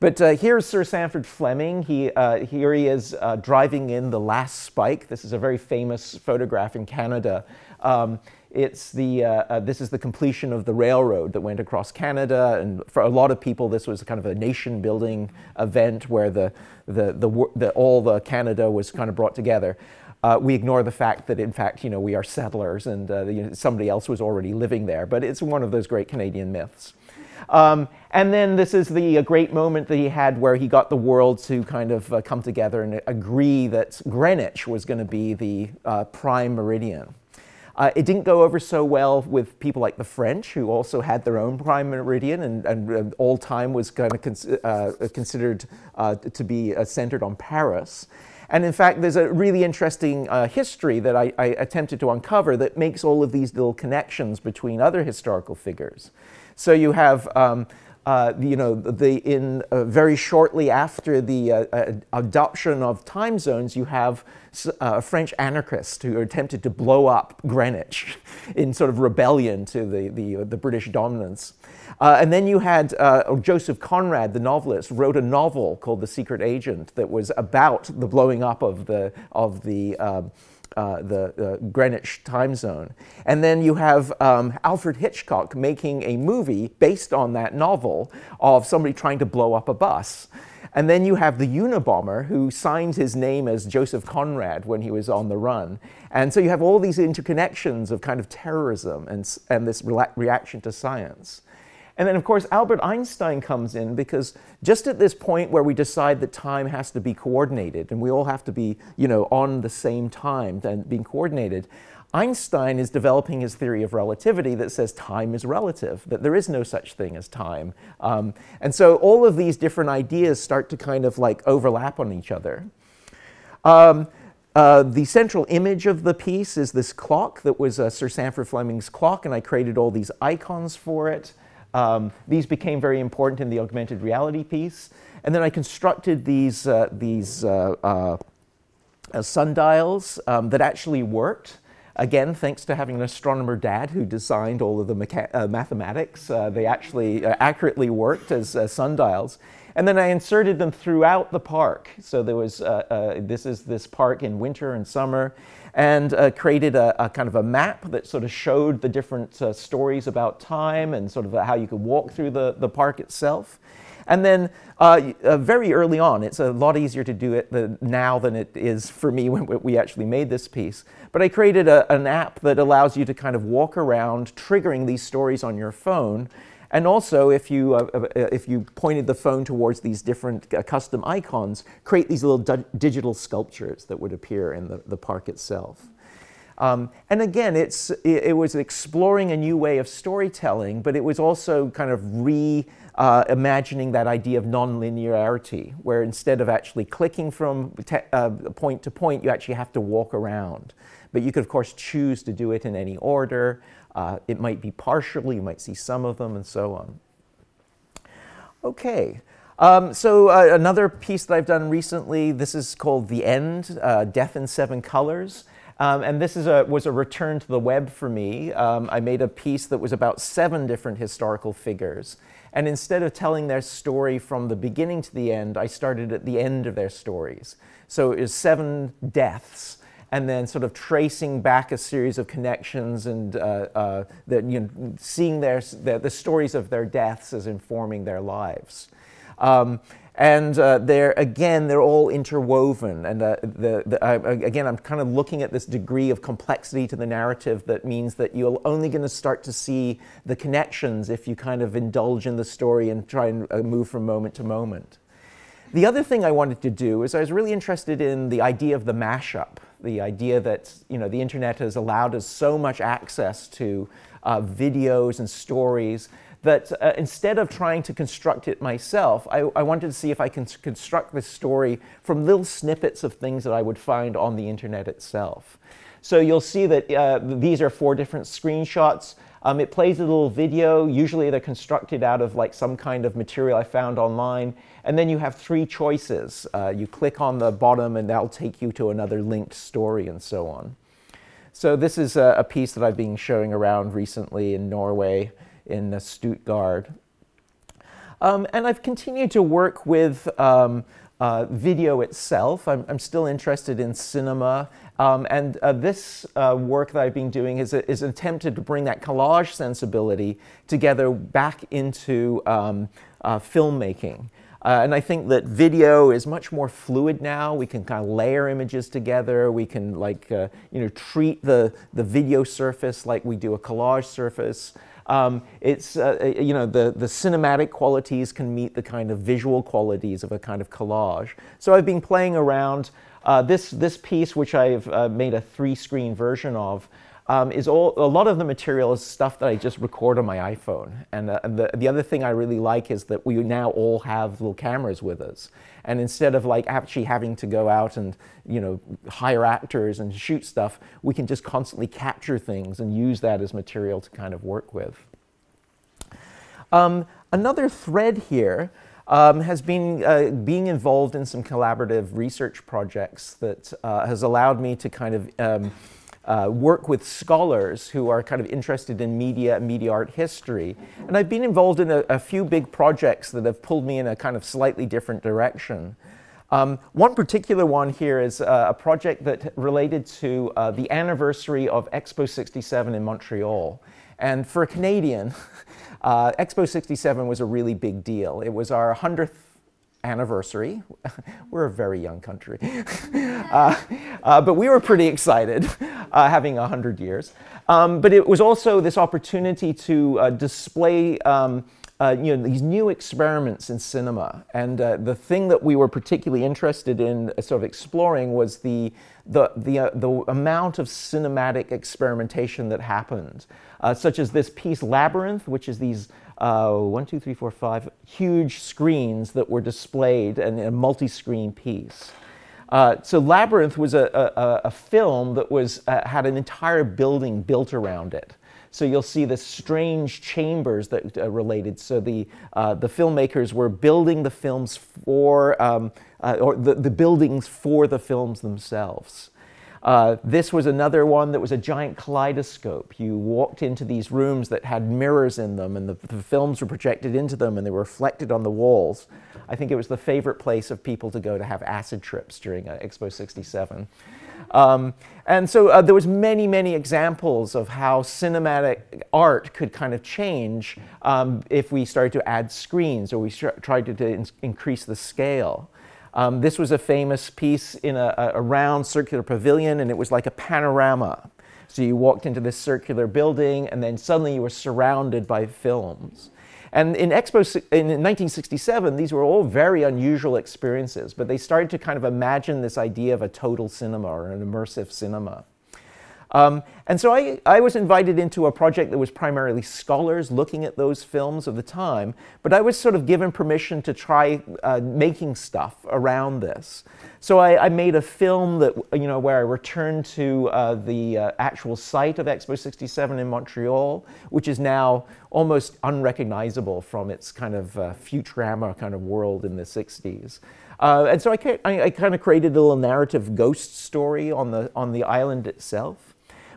But uh, here's Sir Sanford Fleming. He, uh, here he is uh, driving in the last spike. This is a very famous photograph in Canada. Um, it's the, uh, uh, this is the completion of the railroad that went across Canada. And for a lot of people, this was kind of a nation building event where the, the, the, the all the Canada was kind of brought together. Uh, we ignore the fact that in fact you know we are settlers and uh, you know, somebody else was already living there but it's one of those great canadian myths um, and then this is the great moment that he had where he got the world to kind of uh, come together and agree that Greenwich was going to be the uh, prime meridian. Uh, it didn't go over so well with people like the French, who also had their own prime meridian, and, and, uh, all time was kind of cons uh, considered uh, to be centered on Paris. And in fact, there's a really interesting uh, history that I, I attempted to uncover that makes all of these little connections between other historical figures. So you have um, uh, you know, the, in uh, very shortly after the uh, uh adoption of time zones, you have a uh, French anarchist who attempted to blow up Greenwich in sort of rebellion to the, the, uh, the British dominance. and then you had oh, Joseph Conrad, the novelist, wrote a novel called The Secret Agent that was about the blowing up of the, of the um, uh, the uh, Greenwich time zone. And then you have um, Alfred Hitchcock making a movie based on that novel of somebody trying to blow up a bus. And then you have the Unabomber who signs his name as Joseph Conrad when he was on the run. And so you have all these interconnections of kind of terrorism and, and this re reaction to science. And then, of course, Albert Einstein comes in because just at this point where we decide that time has to be coordinated and we all have to be, you know, on the same time and being coordinated, Einstein is developing his theory of relativity that says time is relative, that there is no such thing as time. Um, and so all of these different ideas start to kind of like overlap on each other. Um, uh, the central image of the piece is this clock that was uh, Sir Sanford Fleming's clock, and I created all these icons for it. Um, these became very important in the augmented reality piece. And then I constructed these, uh, these uh, uh, uh sundials um, that actually worked. Again, thanks to having an astronomer dad who designed all of the uh, mathematics, uh, they actually accurately worked as sundials. And then I inserted them throughout the park. So there was, this is this park in winter and summer and uh, created a, a, kind of a map that sort of showed the different uh, stories about time and sort of how you could walk through the, the park itself. And then uh, uh, very early on, it's a lot easier to do it the, now than it is for me when we actually made this piece. But I created a, an app that allows you to kind of walk around, triggering these stories on your phone. And also, if you, uh, uh, uh, if you pointed the phone towards these different uh, custom icons, create these little di digital sculptures that would appear in the, the park itself. Um, and again, it's, it, it, was exploring a new way of storytelling, but it was also kind of reimagining uh, that idea of nonlinearity, where instead of actually clicking from uh, point to point, you actually have to walk around. But you could, of course, choose to do it in any order. Uh, it might be partial, you might see some of them, and so on. Okay. Um, so uh, another piece that I've done recently, this is called The End, uh, Death in Seven Colors. Um, and this a, was a return to the web for me. Um, I made a piece that was about seven different historical figures. And instead of telling their story from the beginning to the end, I started at the end of their stories. So it was seven deaths and then sort of tracing back a series of connections and uh, uh, you know, seeing their, the stories of their deaths as informing their lives. Um, and uh, they're again they're all interwoven and uh, the, the, again i'm kind of looking at this degree of complexity to the narrative that means that you're only going to start to see the connections if you kind of indulge in the story and try and uh, move from moment to moment the other thing i wanted to do is i was really interested in the idea of the mashup the idea that you know, the internet has allowed us so much access to uh, videos and stories that uh, instead of trying to construct it myself, I, I, wanted to see if I can construct this story from little snippets of things that I would find on the internet itself. So you'll see that uh, these are four different screenshots. Um, it plays a little video. Usually they're constructed out of like some kind of material I found online. And then you have three choices. Uh, you click on the bottom and that'll take you to another linked story and so on. So this is a, a piece that I've been showing around recently in Norway, in Stuttgart. Um, and I've continued to work with um, uh, video itself. I'm, I'm, still interested in cinema. Um, and uh, this uh, work that I've been doing is, is attempted to bring that collage sensibility together back into um, uh, filmmaking. Uh, and I think that video is much more fluid now. We can kind of layer images together. We can like, uh, you know, treat the, the video surface like we do a collage surface. Um, it's, uh, uh, you know, the, the cinematic qualities can meet the kind of visual qualities of a kind of collage. So I've been playing around. Uh, this, this piece, which I've uh, made a three-screen version of, um, is all, a lot of the material is stuff that I just record on my iPhone. And, uh, and the, the other thing I really like is that we now all have little cameras with us. And instead of like actually having to go out and, you know, hire actors and shoot stuff, we can just constantly capture things and use that as material to kind of work with. Um, another thread here um, has been uh, being involved in some collaborative research projects that uh, has allowed me to kind of um, uh, work with scholars who are kind of interested in media and media art history. And I've been involved in a, a few big projects that have pulled me in a kind of slightly different direction. Um, one particular one here is uh, a project that related to uh, the anniversary of Expo 67 in Montreal. And for a Canadian, uh, Expo 67 was a really big deal. It was our 100th anniversary. Mm-hmm. We're a very young country. uh, uh, but we were pretty excited uh, having 100 years. Um, but it was also this opportunity to uh, display um, uh, you know, these new experiments in cinema. And uh, the thing that we were particularly interested in sort of exploring was the, the, the, the amount of cinematic experimentation that happened, such as this piece, Labyrinth, which is these uh, one, two, three, four, five huge screens that were displayed in a multi-screen piece. Uh, so Labyrinth was a, a, a film that was, uh, had an entire building built around it. So you'll see the strange chambers that uh, related. So the, uh, the filmmakers were building the films for, um, uh, or the, the buildings for the films themselves. Uh, this was another one that was a giant kaleidoscope. You walked into these rooms that had mirrors in them, and the, the, films were projected into them and they were reflected on the walls. I think it was the favorite place of people to go to have acid trips during uh, Expo 67. Um, and so uh, there was many, many examples of how cinematic art could kind of change um, if we started to add screens or we tried to, to in increase the scale. Um, this was a famous piece in a, a round circular pavilion, and it was like a panorama. So you walked into this circular building, and then suddenly you were surrounded by films. And in Expo in 1967, these were all very unusual experiences, but they started to kind of imagine this idea of a total cinema or an immersive cinema. Um, and so I, I was invited into a project that was primarily scholars looking at those films of the time, but I was sort of given permission to try uh, making stuff around this. So I, I, made a film that, you know, where I returned to uh, the uh, actual site of Expo 67 in Montreal, which is now almost unrecognizable from its kind of uh, Futurama kind of world in the 60s. Uh, and so I, I, I kind of created a little narrative ghost story on the on the island itself.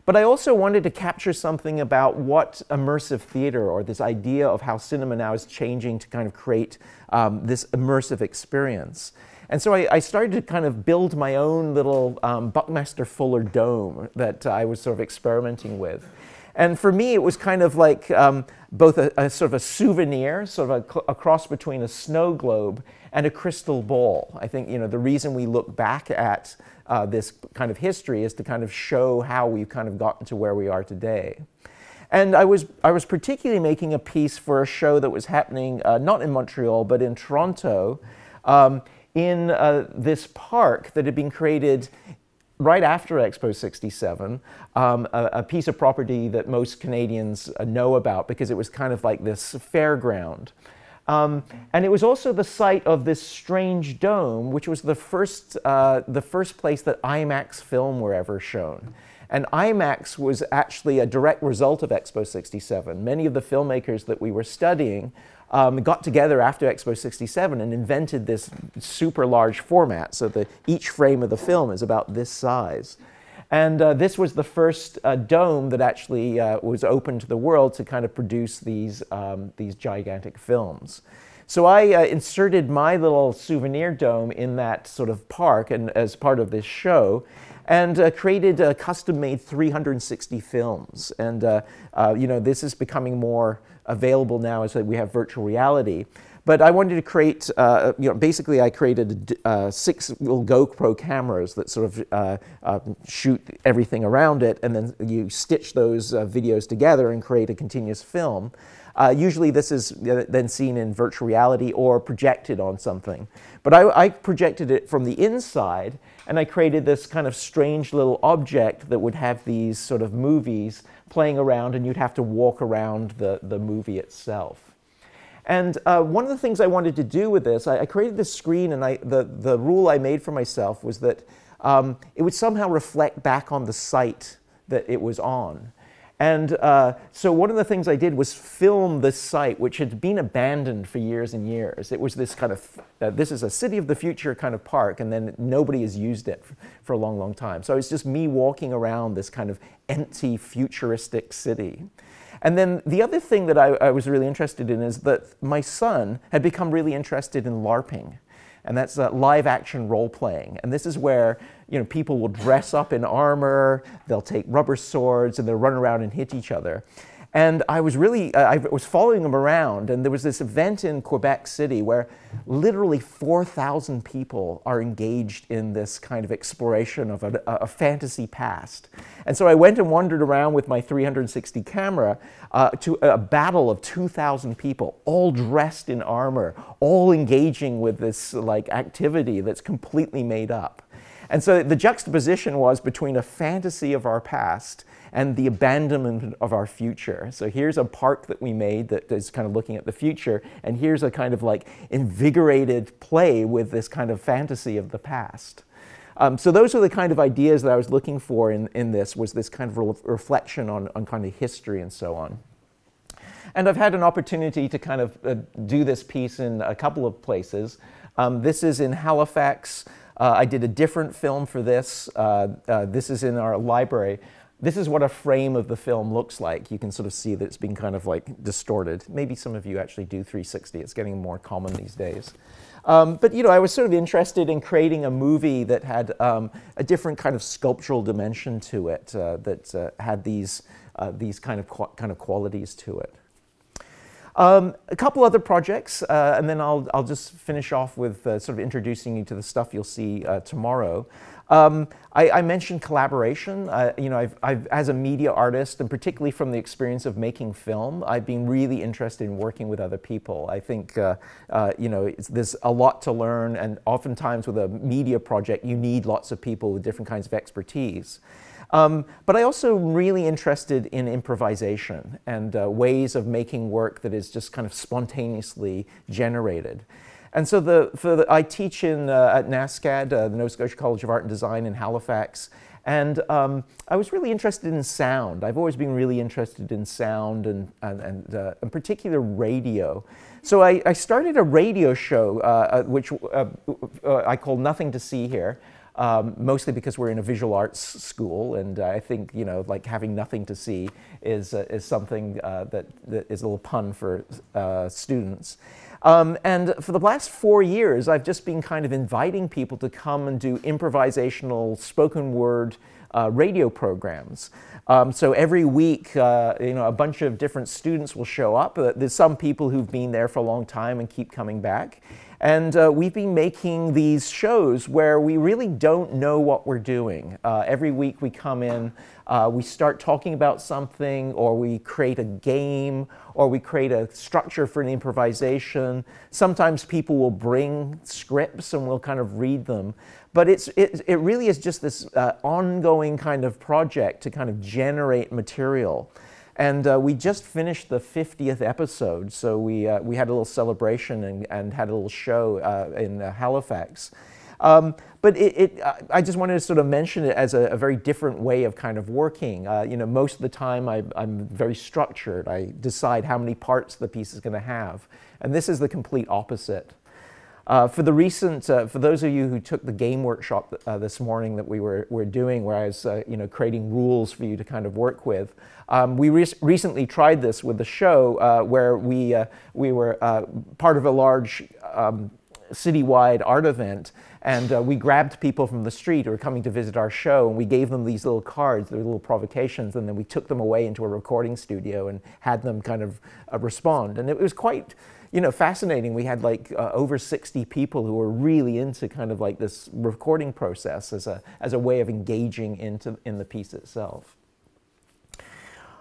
But I also wanted to capture something about what immersive theater or this idea of how cinema now is changing to kind of create um, this immersive experience. And so I, I, started to kind of build my own little um, Buckmaster Fuller dome that I was sort of experimenting with. And for me, it was kind of like um, both a, a, sort of a souvenir, sort of a, a, cross between a snow globe and a crystal ball. I think you know the reason we look back at uh, this kind of history is to kind of show how we've kind of gotten to where we are today. And I was I was particularly making a piece for a show that was happening uh, not in Montreal but in Toronto, um, in uh, this park that had been created right after Expo 67, um, a, a, piece of property that most Canadians uh, know about because it was kind of like this fairground. Um, and it was also the site of this strange dome, which was the first, uh, the first place that IMAX film were ever shown. And IMAX was actually a direct result of Expo 67. Many of the filmmakers that we were studying um, got together after Expo 67 and invented this super large format so that each frame of the film is about this size. And uh, this was the first uh, dome that actually uh, was open to the world to kind of produce these, um, these gigantic films. So I uh, inserted my little souvenir dome in that sort of park and as part of this show and uh, created uh, custom-made 360 films. And, you know, this is becoming more available now as we have virtual reality. But I wanted to create, uh, you know, basically I created uh, six little GoPro cameras that sort of uh, um, shoot everything around it, and then you stitch those uh, videos together and create a continuous film. Uh, usually this is uh, then seen in virtual reality or projected on something. But I, I projected it from the inside, and I created this kind of strange little object that would have these sort of movies playing around, and you'd have to walk around the, the movie itself. And uh, one of the things I wanted to do with this, I, I created this screen, and I, the, the rule I made for myself was that um, it would somehow reflect back on the site that it was on. And uh, so one of the things I did was film this site, which had been abandoned for years and years. It was this kind of, uh, this is a city of the future kind of park, and then nobody has used it for, a long, long time. So it's just me walking around this kind of empty, futuristic city. And then the other thing that I, I was really interested in is that my son had become really interested in LARPing and that's uh, live action role playing. And this is where you know people will dress up in armor, they'll take rubber swords, and they'll run around and hit each other. And I was really, uh, I was following him around, and there was this event in Quebec City where literally 4,000 people are engaged in this kind of exploration of a, a, fantasy past. And so I went and wandered around with my 360 camera uh, to a battle of 2,000 people, all dressed in armor, all engaging with this like activity that's completely made up. And so the juxtaposition was between a fantasy of our past and the abandonment of our future. So here's a park that we made that is kind of looking at the future, and here's a kind of like invigorated play with this kind of fantasy of the past. Um, so those are the kind of ideas that I was looking for in, in this, was this kind of re reflection on, on kind of history and so on. And I've had an opportunity to kind of uh, do this piece in a couple of places. Um, this is in Halifax. Uh, I did a different film for this. Uh, uh this is in our library this is what a frame of the film looks like. You can sort of see that it's been kind of like distorted. Maybe some of you actually do 360. It's getting more common these days. Um, but you know, I was sort of interested in creating a movie that had um, a different kind of sculptural dimension to it, uh, that uh, had these uh, these kind of kind of qualities to it. Um, a couple other projects, uh, and then I'll, I'll just finish off with uh, sort of introducing you to the stuff you'll see uh, tomorrow. Um, I, I, mentioned collaboration. Uh, you know, I've, I've, as a media artist, and particularly from the experience of making film, I've been really interested in working with other people. I think, uh, uh, you know, there's a lot to learn, and oftentimes with a media project, you need lots of people with different kinds of expertise. Um, but I also really interested in improvisation and uh, ways of making work that is just kind of spontaneously generated. And so the, the I teach in, uh, at NASCAD, uh, the Nova Scotia College of Art and Design in Halifax, and um, I was really interested in sound. I've always been really interested in sound and, and, and uh, in particular radio. So I, I started a radio show, uh, uh which uh, uh, I call Nothing to See Here, um, mostly because we're in a visual arts school, and I think, you know, like having nothing to see is, uh, is something that, that is a little pun for students. Um, and for the last four years, I've just been kind of inviting people to come and do improvisational spoken word uh, radio programs. Um, so every week, uh, you know, a bunch of different students will show up. Uh, there's some people who've been there for a long time and keep coming back. And uh, we've been making these shows where we really don't know what we're doing. Uh, every week we come in, uh, we start talking about something, or we create a game, or we create a structure for an improvisation. Sometimes people will bring scripts and we'll kind of read them. But it's, it, it really is just this uh, ongoing kind of project to kind of generate material. And uh, we just finished the 50th episode, so we, uh, we had a little celebration and, and had a little show uh, in uh, Halifax. Um, but it, it, I just wanted to sort of mention it as a, a very different way of kind of working. Uh, you know, most of the time I, am very structured. I decide how many parts the piece is going to have. And this is the complete opposite. Uh, for the recent, uh, for those of you who took the game workshop uh, this morning that we were, were doing, where I was, uh, you know, creating rules for you to kind of work with, um, we re recently tried this with the show uh, where we uh, we were part of a large um, citywide art event, and uh, we grabbed people from the street who were coming to visit our show, and we gave them these little cards, their little provocations, and then we took them away into a recording studio and had them kind of uh, respond. And it was quite, you know, fascinating. We had like uh, over 60 people who were really into kind of like this recording process as a, as a way of engaging into, in the piece itself.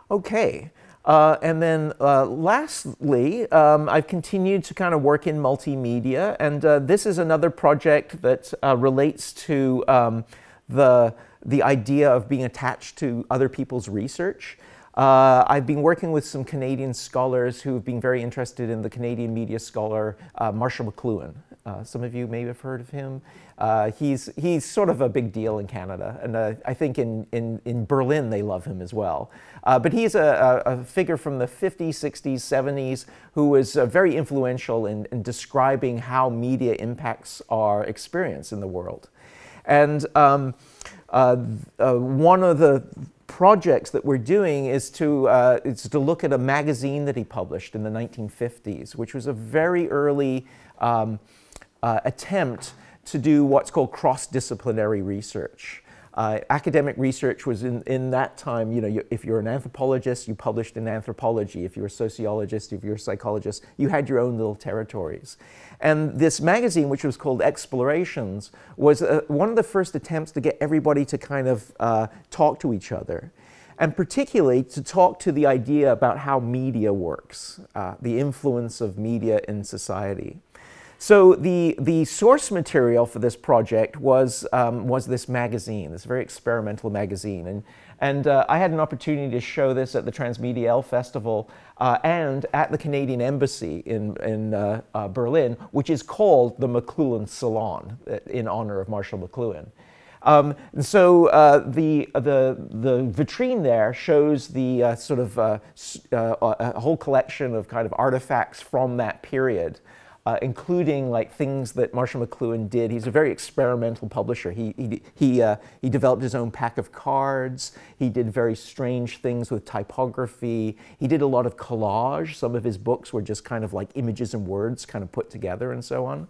Okay. Uh, and then uh, lastly, um, I've continued to kind of work in multimedia, and uh, this is another project that uh, relates to um, the, the idea of being attached to other people's research. Uh, I've been working with some Canadian scholars who have been very interested in the Canadian media scholar uh, Marshall McLuhan, uh, some of you may have heard of him. Uh, he's, he's sort of a big deal in Canada, and uh, I think in, in, in Berlin they love him as well. Uh, but he's a, a, figure from the 50s, 60s, 70s who was uh, very influential in, in, describing how media impacts our experience in the world. And um, uh, one of the projects that we're doing is to uh, is to look at a magazine that he published in the 1950s, which was a very early um, uh, attempt to do what's called cross-disciplinary research. Uh, academic research was in, in that time, you know, you, if you're an anthropologist, you published in anthropology. If you're a sociologist, if you're a psychologist, you had your own little territories. And this magazine, which was called Explorations, was uh, one of the first attempts to get everybody to kind of uh, talk to each other. And particularly to talk to the idea about how media works, uh, the influence of media in society. So the, the source material for this project was, um, was this magazine, this very experimental magazine. And, and uh, I had an opportunity to show this at the Transmediel Festival uh, and at the Canadian Embassy in, in uh, uh Berlin, which is called the McLuhan Salon uh, in honor of Marshall McLuhan. Um, and so uh, the, the, the vitrine there shows the sort of a whole collection of kind of artifacts from that period uh, including like things that Marshall McLuhan did. He's a very experimental publisher. He, he, he, uh, he developed his own pack of cards. He did very strange things with typography. He did a lot of collage. Some of his books were just kind of like images and words kind of put together and so on.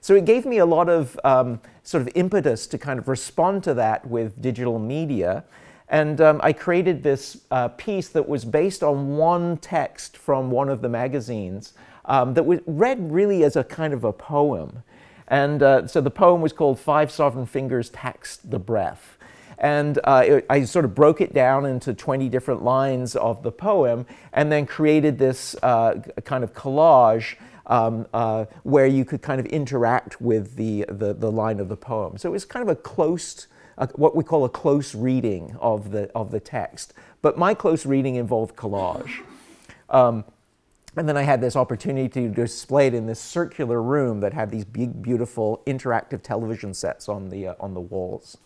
So it gave me a lot of um, sort of impetus to kind of respond to that with digital media. And um, I created this uh, piece that was based on one text from one of the magazines um, that was read really as a kind of a poem. And uh, so the poem was called Five Sovereign Fingers Taxed the Breath. And uh, it, I sort of broke it down into 20 different lines of the poem and then created this uh, kind of collage um, uh, where you could kind of interact with the, the, the, line of the poem. So it was kind of a close, what we call a close reading of the, of the text. But my close reading involved collage. Um, and then I had this opportunity to display it in this circular room that had these big, beautiful interactive television sets on the, uh, on the walls.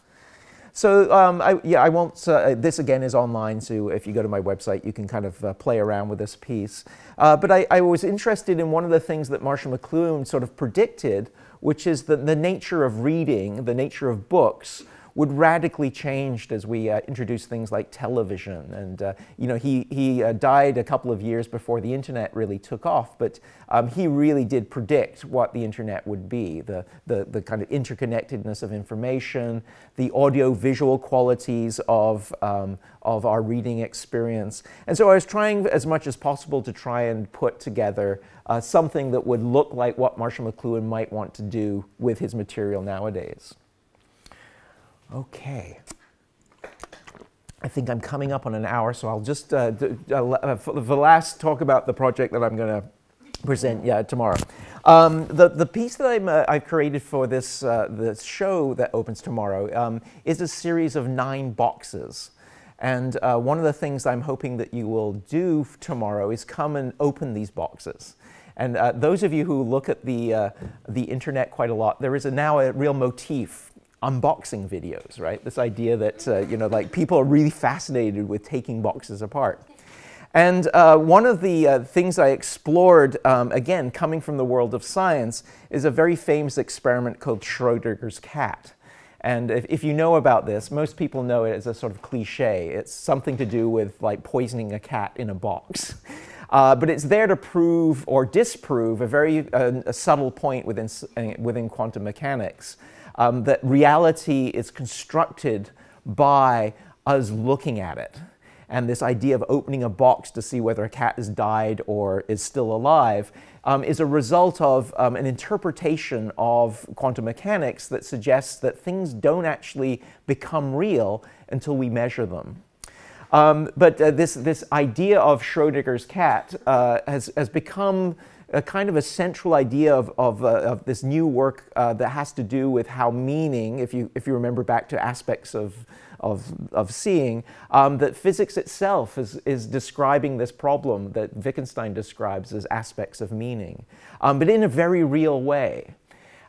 So um, I, yeah, I won't. Uh, this again is online, so if you go to my website, you can kind of uh, play around with this piece. Uh, but I, I, was interested in one of the things that Marshall McLuhan sort of predicted, which is that the nature of reading, the nature of books, would radically changed as we uh, introduced things like television. And uh, you know, he he uh, died a couple of years before the internet really took off, but um, he really did predict what the internet would be: the the the kind of interconnectedness of information, the audio-visual qualities of um, of our reading experience. And so I was trying as much as possible to try and put together uh, something that would look like what Marshall McLuhan might want to do with his material nowadays. Okay. I think I'm coming up on an hour, so I'll just, uh, uh, uh for the last talk about the project that I'm going to present yeah, tomorrow. Um, the, the piece that I'm, uh, I've created for this, uh, this show that opens tomorrow um, is a series of nine boxes. And uh, one of the things I'm hoping that you will do tomorrow is come and open these boxes. And uh, those of you who look at the, the internet quite a lot, there is a, now a real motif unboxing videos, right? This idea that, uh, you know, like people are really fascinated with taking boxes apart. And uh, one of the uh, things I explored, um, again, coming from the world of science, is a very famous experiment called Schrodinger's cat. And if, if, you know about this, most people know it as a sort of cliche. It's something to do with like poisoning a cat in a box. Uh, but it's there to prove or disprove a very uh, a subtle point within, uh, within quantum mechanics um, that reality is constructed by us looking at it. And this idea of opening a box to see whether a cat has died or is still alive um, is a result of um, an interpretation of quantum mechanics that suggests that things don't actually become real until we measure them. Um, but uh, this, this idea of Schrodinger's cat uh, has, has become a kind of a central idea of, of, uh, of this new work uh, that has to do with how meaning, if you, if you remember back to aspects of, of, of seeing, um, that physics itself is, is describing this problem that Wittgenstein describes as aspects of meaning, um, but in a very real way.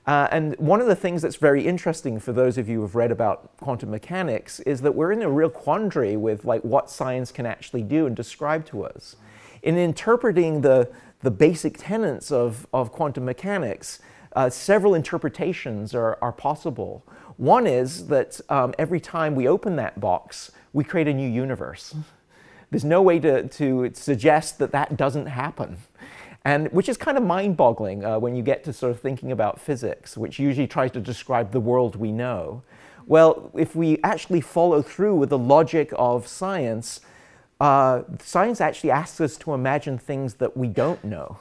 Uh, and one of the things that's very interesting for those of you who have read about quantum mechanics is that we're in a real quandary with like what science can actually do and describe to us. In interpreting the, the basic tenets of, of quantum mechanics, uh, several interpretations are, are possible. One is that um, every time we open that box, we create a new universe. There's no way to, to suggest that that doesn't happen. And which is kind of mind boggling uh, when you get to sort of thinking about physics, which usually tries to describe the world we know. Well, if we actually follow through with the logic of science, uh, science actually asks us to imagine things that we don't know.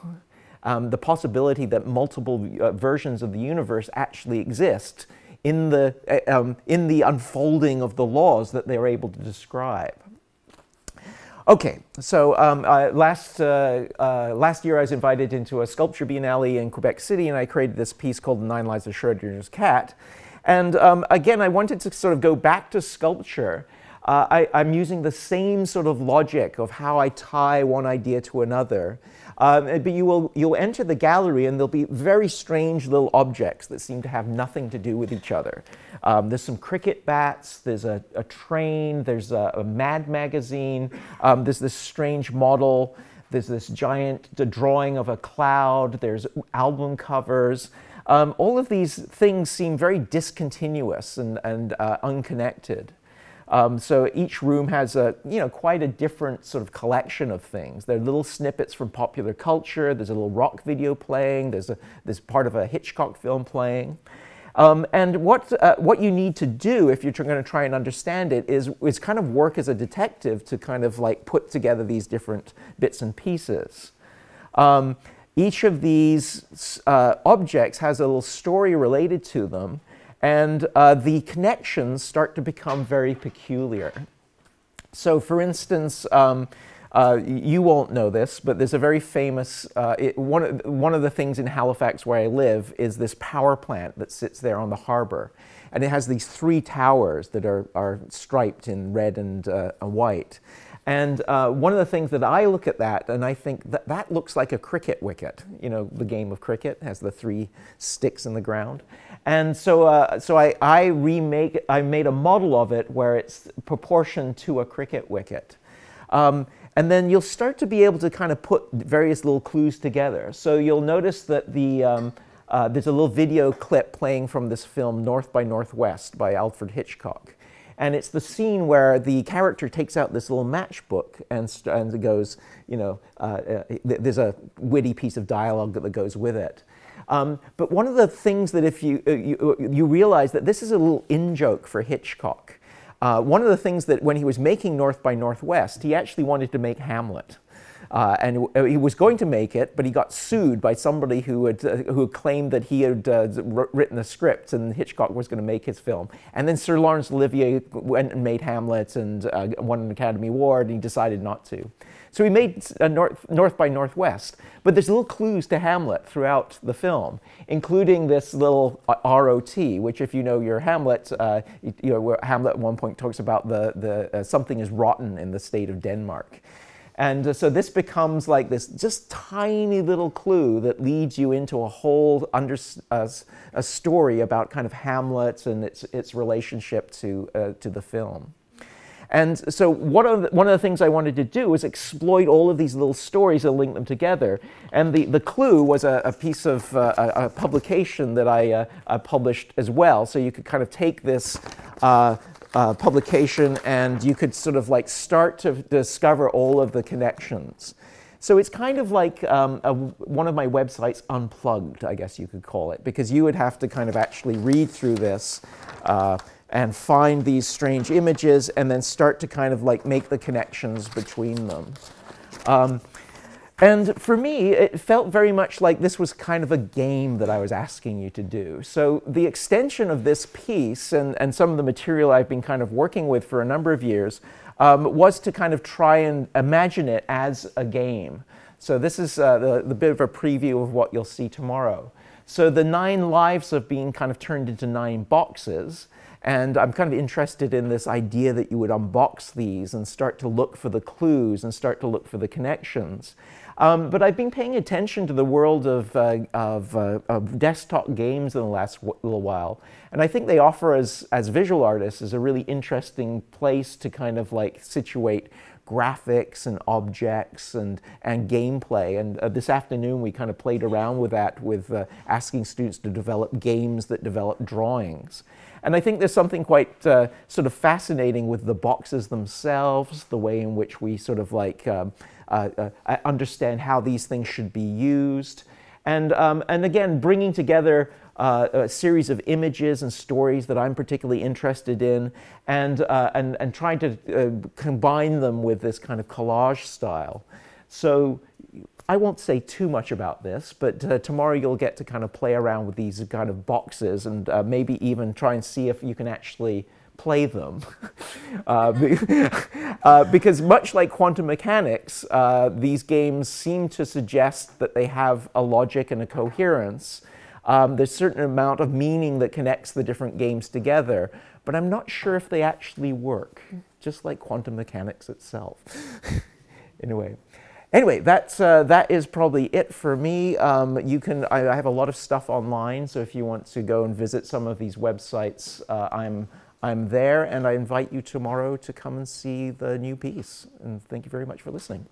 Um, the possibility that multiple uh, versions of the universe actually exist in the, uh, um, in the unfolding of the laws that they're able to describe. Okay, so um, uh, last, uh, uh, last year I was invited into a sculpture biennale in Quebec City and I created this piece called The Nine Lives of Schrodinger's Cat. And um, again, I wanted to sort of go back to sculpture uh, I, am using the same sort of logic of how I tie one idea to another. Um, but you will, you'll enter the gallery and there'll be very strange little objects that seem to have nothing to do with each other. Um, there's some cricket bats, there's a, a train, there's a, a Mad magazine, um, there's this strange model, there's this giant drawing of a cloud, there's album covers. Um, all of these things seem very discontinuous and, and uh, unconnected. Um, so each room has a, you know, quite a different sort of collection of things. There are little snippets from popular culture. There's a little rock video playing. There's, a, there's part of a Hitchcock film playing. Um, and what, uh, what you need to do if you're going to try and understand it is, is kind of work as a detective to kind of like put together these different bits and pieces. Um, each of these uh, objects has a little story related to them and uh, the connections start to become very peculiar. So, for instance, um, uh, you won't know this, but there's a very famous uh, it, one, of, one of the things in Halifax where I live is this power plant that sits there on the harbor. And it has these three towers that are, are striped in red and, uh, and white. And uh, one of the things that I look at that and I think that that looks like a cricket wicket. You know, the game of cricket has the three sticks in the ground. And so, uh, so I, I remake, I made a model of it where it's proportioned to a cricket wicket. Um, and then you'll start to be able to kind of put various little clues together. So you'll notice that the, um, uh, there's a little video clip playing from this film, North by Northwest by Alfred Hitchcock. And it's the scene where the character takes out this little matchbook and, and goes, you know, uh, uh, there's a witty piece of dialogue that goes with it. Um, but one of the things that if you, uh, you, uh, you, realize that this is a little in-joke for Hitchcock. Uh, one of the things that when he was making North by Northwest, he actually wanted to make Hamlet. Uh, and he was going to make it, but he got sued by somebody who had, uh, who claimed that he had uh, written the script and Hitchcock was going to make his film. And then Sir Laurence Olivier went and made Hamlet and uh, won an Academy Award, and he decided not to. So he made uh, North, North by Northwest. But there's little clues to Hamlet throughout the film, including this little uh, ROT, which, if you know your Hamlet, uh, you, know, Hamlet at one point talks about the, the uh, something is rotten in the state of Denmark. And uh, so this becomes like this just tiny little clue that leads you into a whole under, uh, a story about kind of Hamlet and its, its relationship to, uh, to the film. And so one of, the, one of the things I wanted to do was exploit all of these little stories and link them together. And the, the clue was a, a piece of uh, a, a, publication that I, uh, I, published as well. So you could kind of take this uh, uh, publication, and you could sort of like start to discover all of the connections. So it's kind of like um, a, one of my websites unplugged, I guess you could call it, because you would have to kind of actually read through this uh, and find these strange images and then start to kind of like make the connections between them. Um, and for me, it felt very much like this was kind of a game that I was asking you to do. So the extension of this piece and, and some of the material I've been kind of working with for a number of years um, was to kind of try and imagine it as a game. So this is uh, the, the bit of a preview of what you'll see tomorrow. So the nine lives have been kind of turned into nine boxes. And I'm kind of interested in this idea that you would unbox these and start to look for the clues and start to look for the connections. Um, but I've been paying attention to the world of, uh, of, uh, of, desktop games in the last little while. And I think they offer us, as visual artists, is a really interesting place to kind of like situate graphics and objects and, and gameplay. And uh, this afternoon we kind of played around with that with uh, asking students to develop games that develop drawings. And I think there's something quite uh, sort of fascinating with the boxes themselves, the way in which we sort of like um, uh, uh, uh, understand how these things should be used. And, um, and again, bringing together uh, a series of images and stories that I'm particularly interested in, and, uh, and, and trying to uh, combine them with this kind of collage style. So I won't say too much about this, but tomorrow you'll get to kind of play around with these kind of boxes and maybe even try and see if you can actually play them. Uh, uh, because much like quantum mechanics, uh, these games seem to suggest that they have a logic and a coherence. Um, there's a certain amount of meaning that connects the different games together, but I'm not sure if they actually work, just like quantum mechanics itself. anyway. Anyway, that's, uh, that is probably it for me. Um, you can, I, I, have a lot of stuff online, so if you want to go and visit some of these websites, uh, I'm I'm there, and I invite you tomorrow to come and see the new piece. And thank you very much for listening.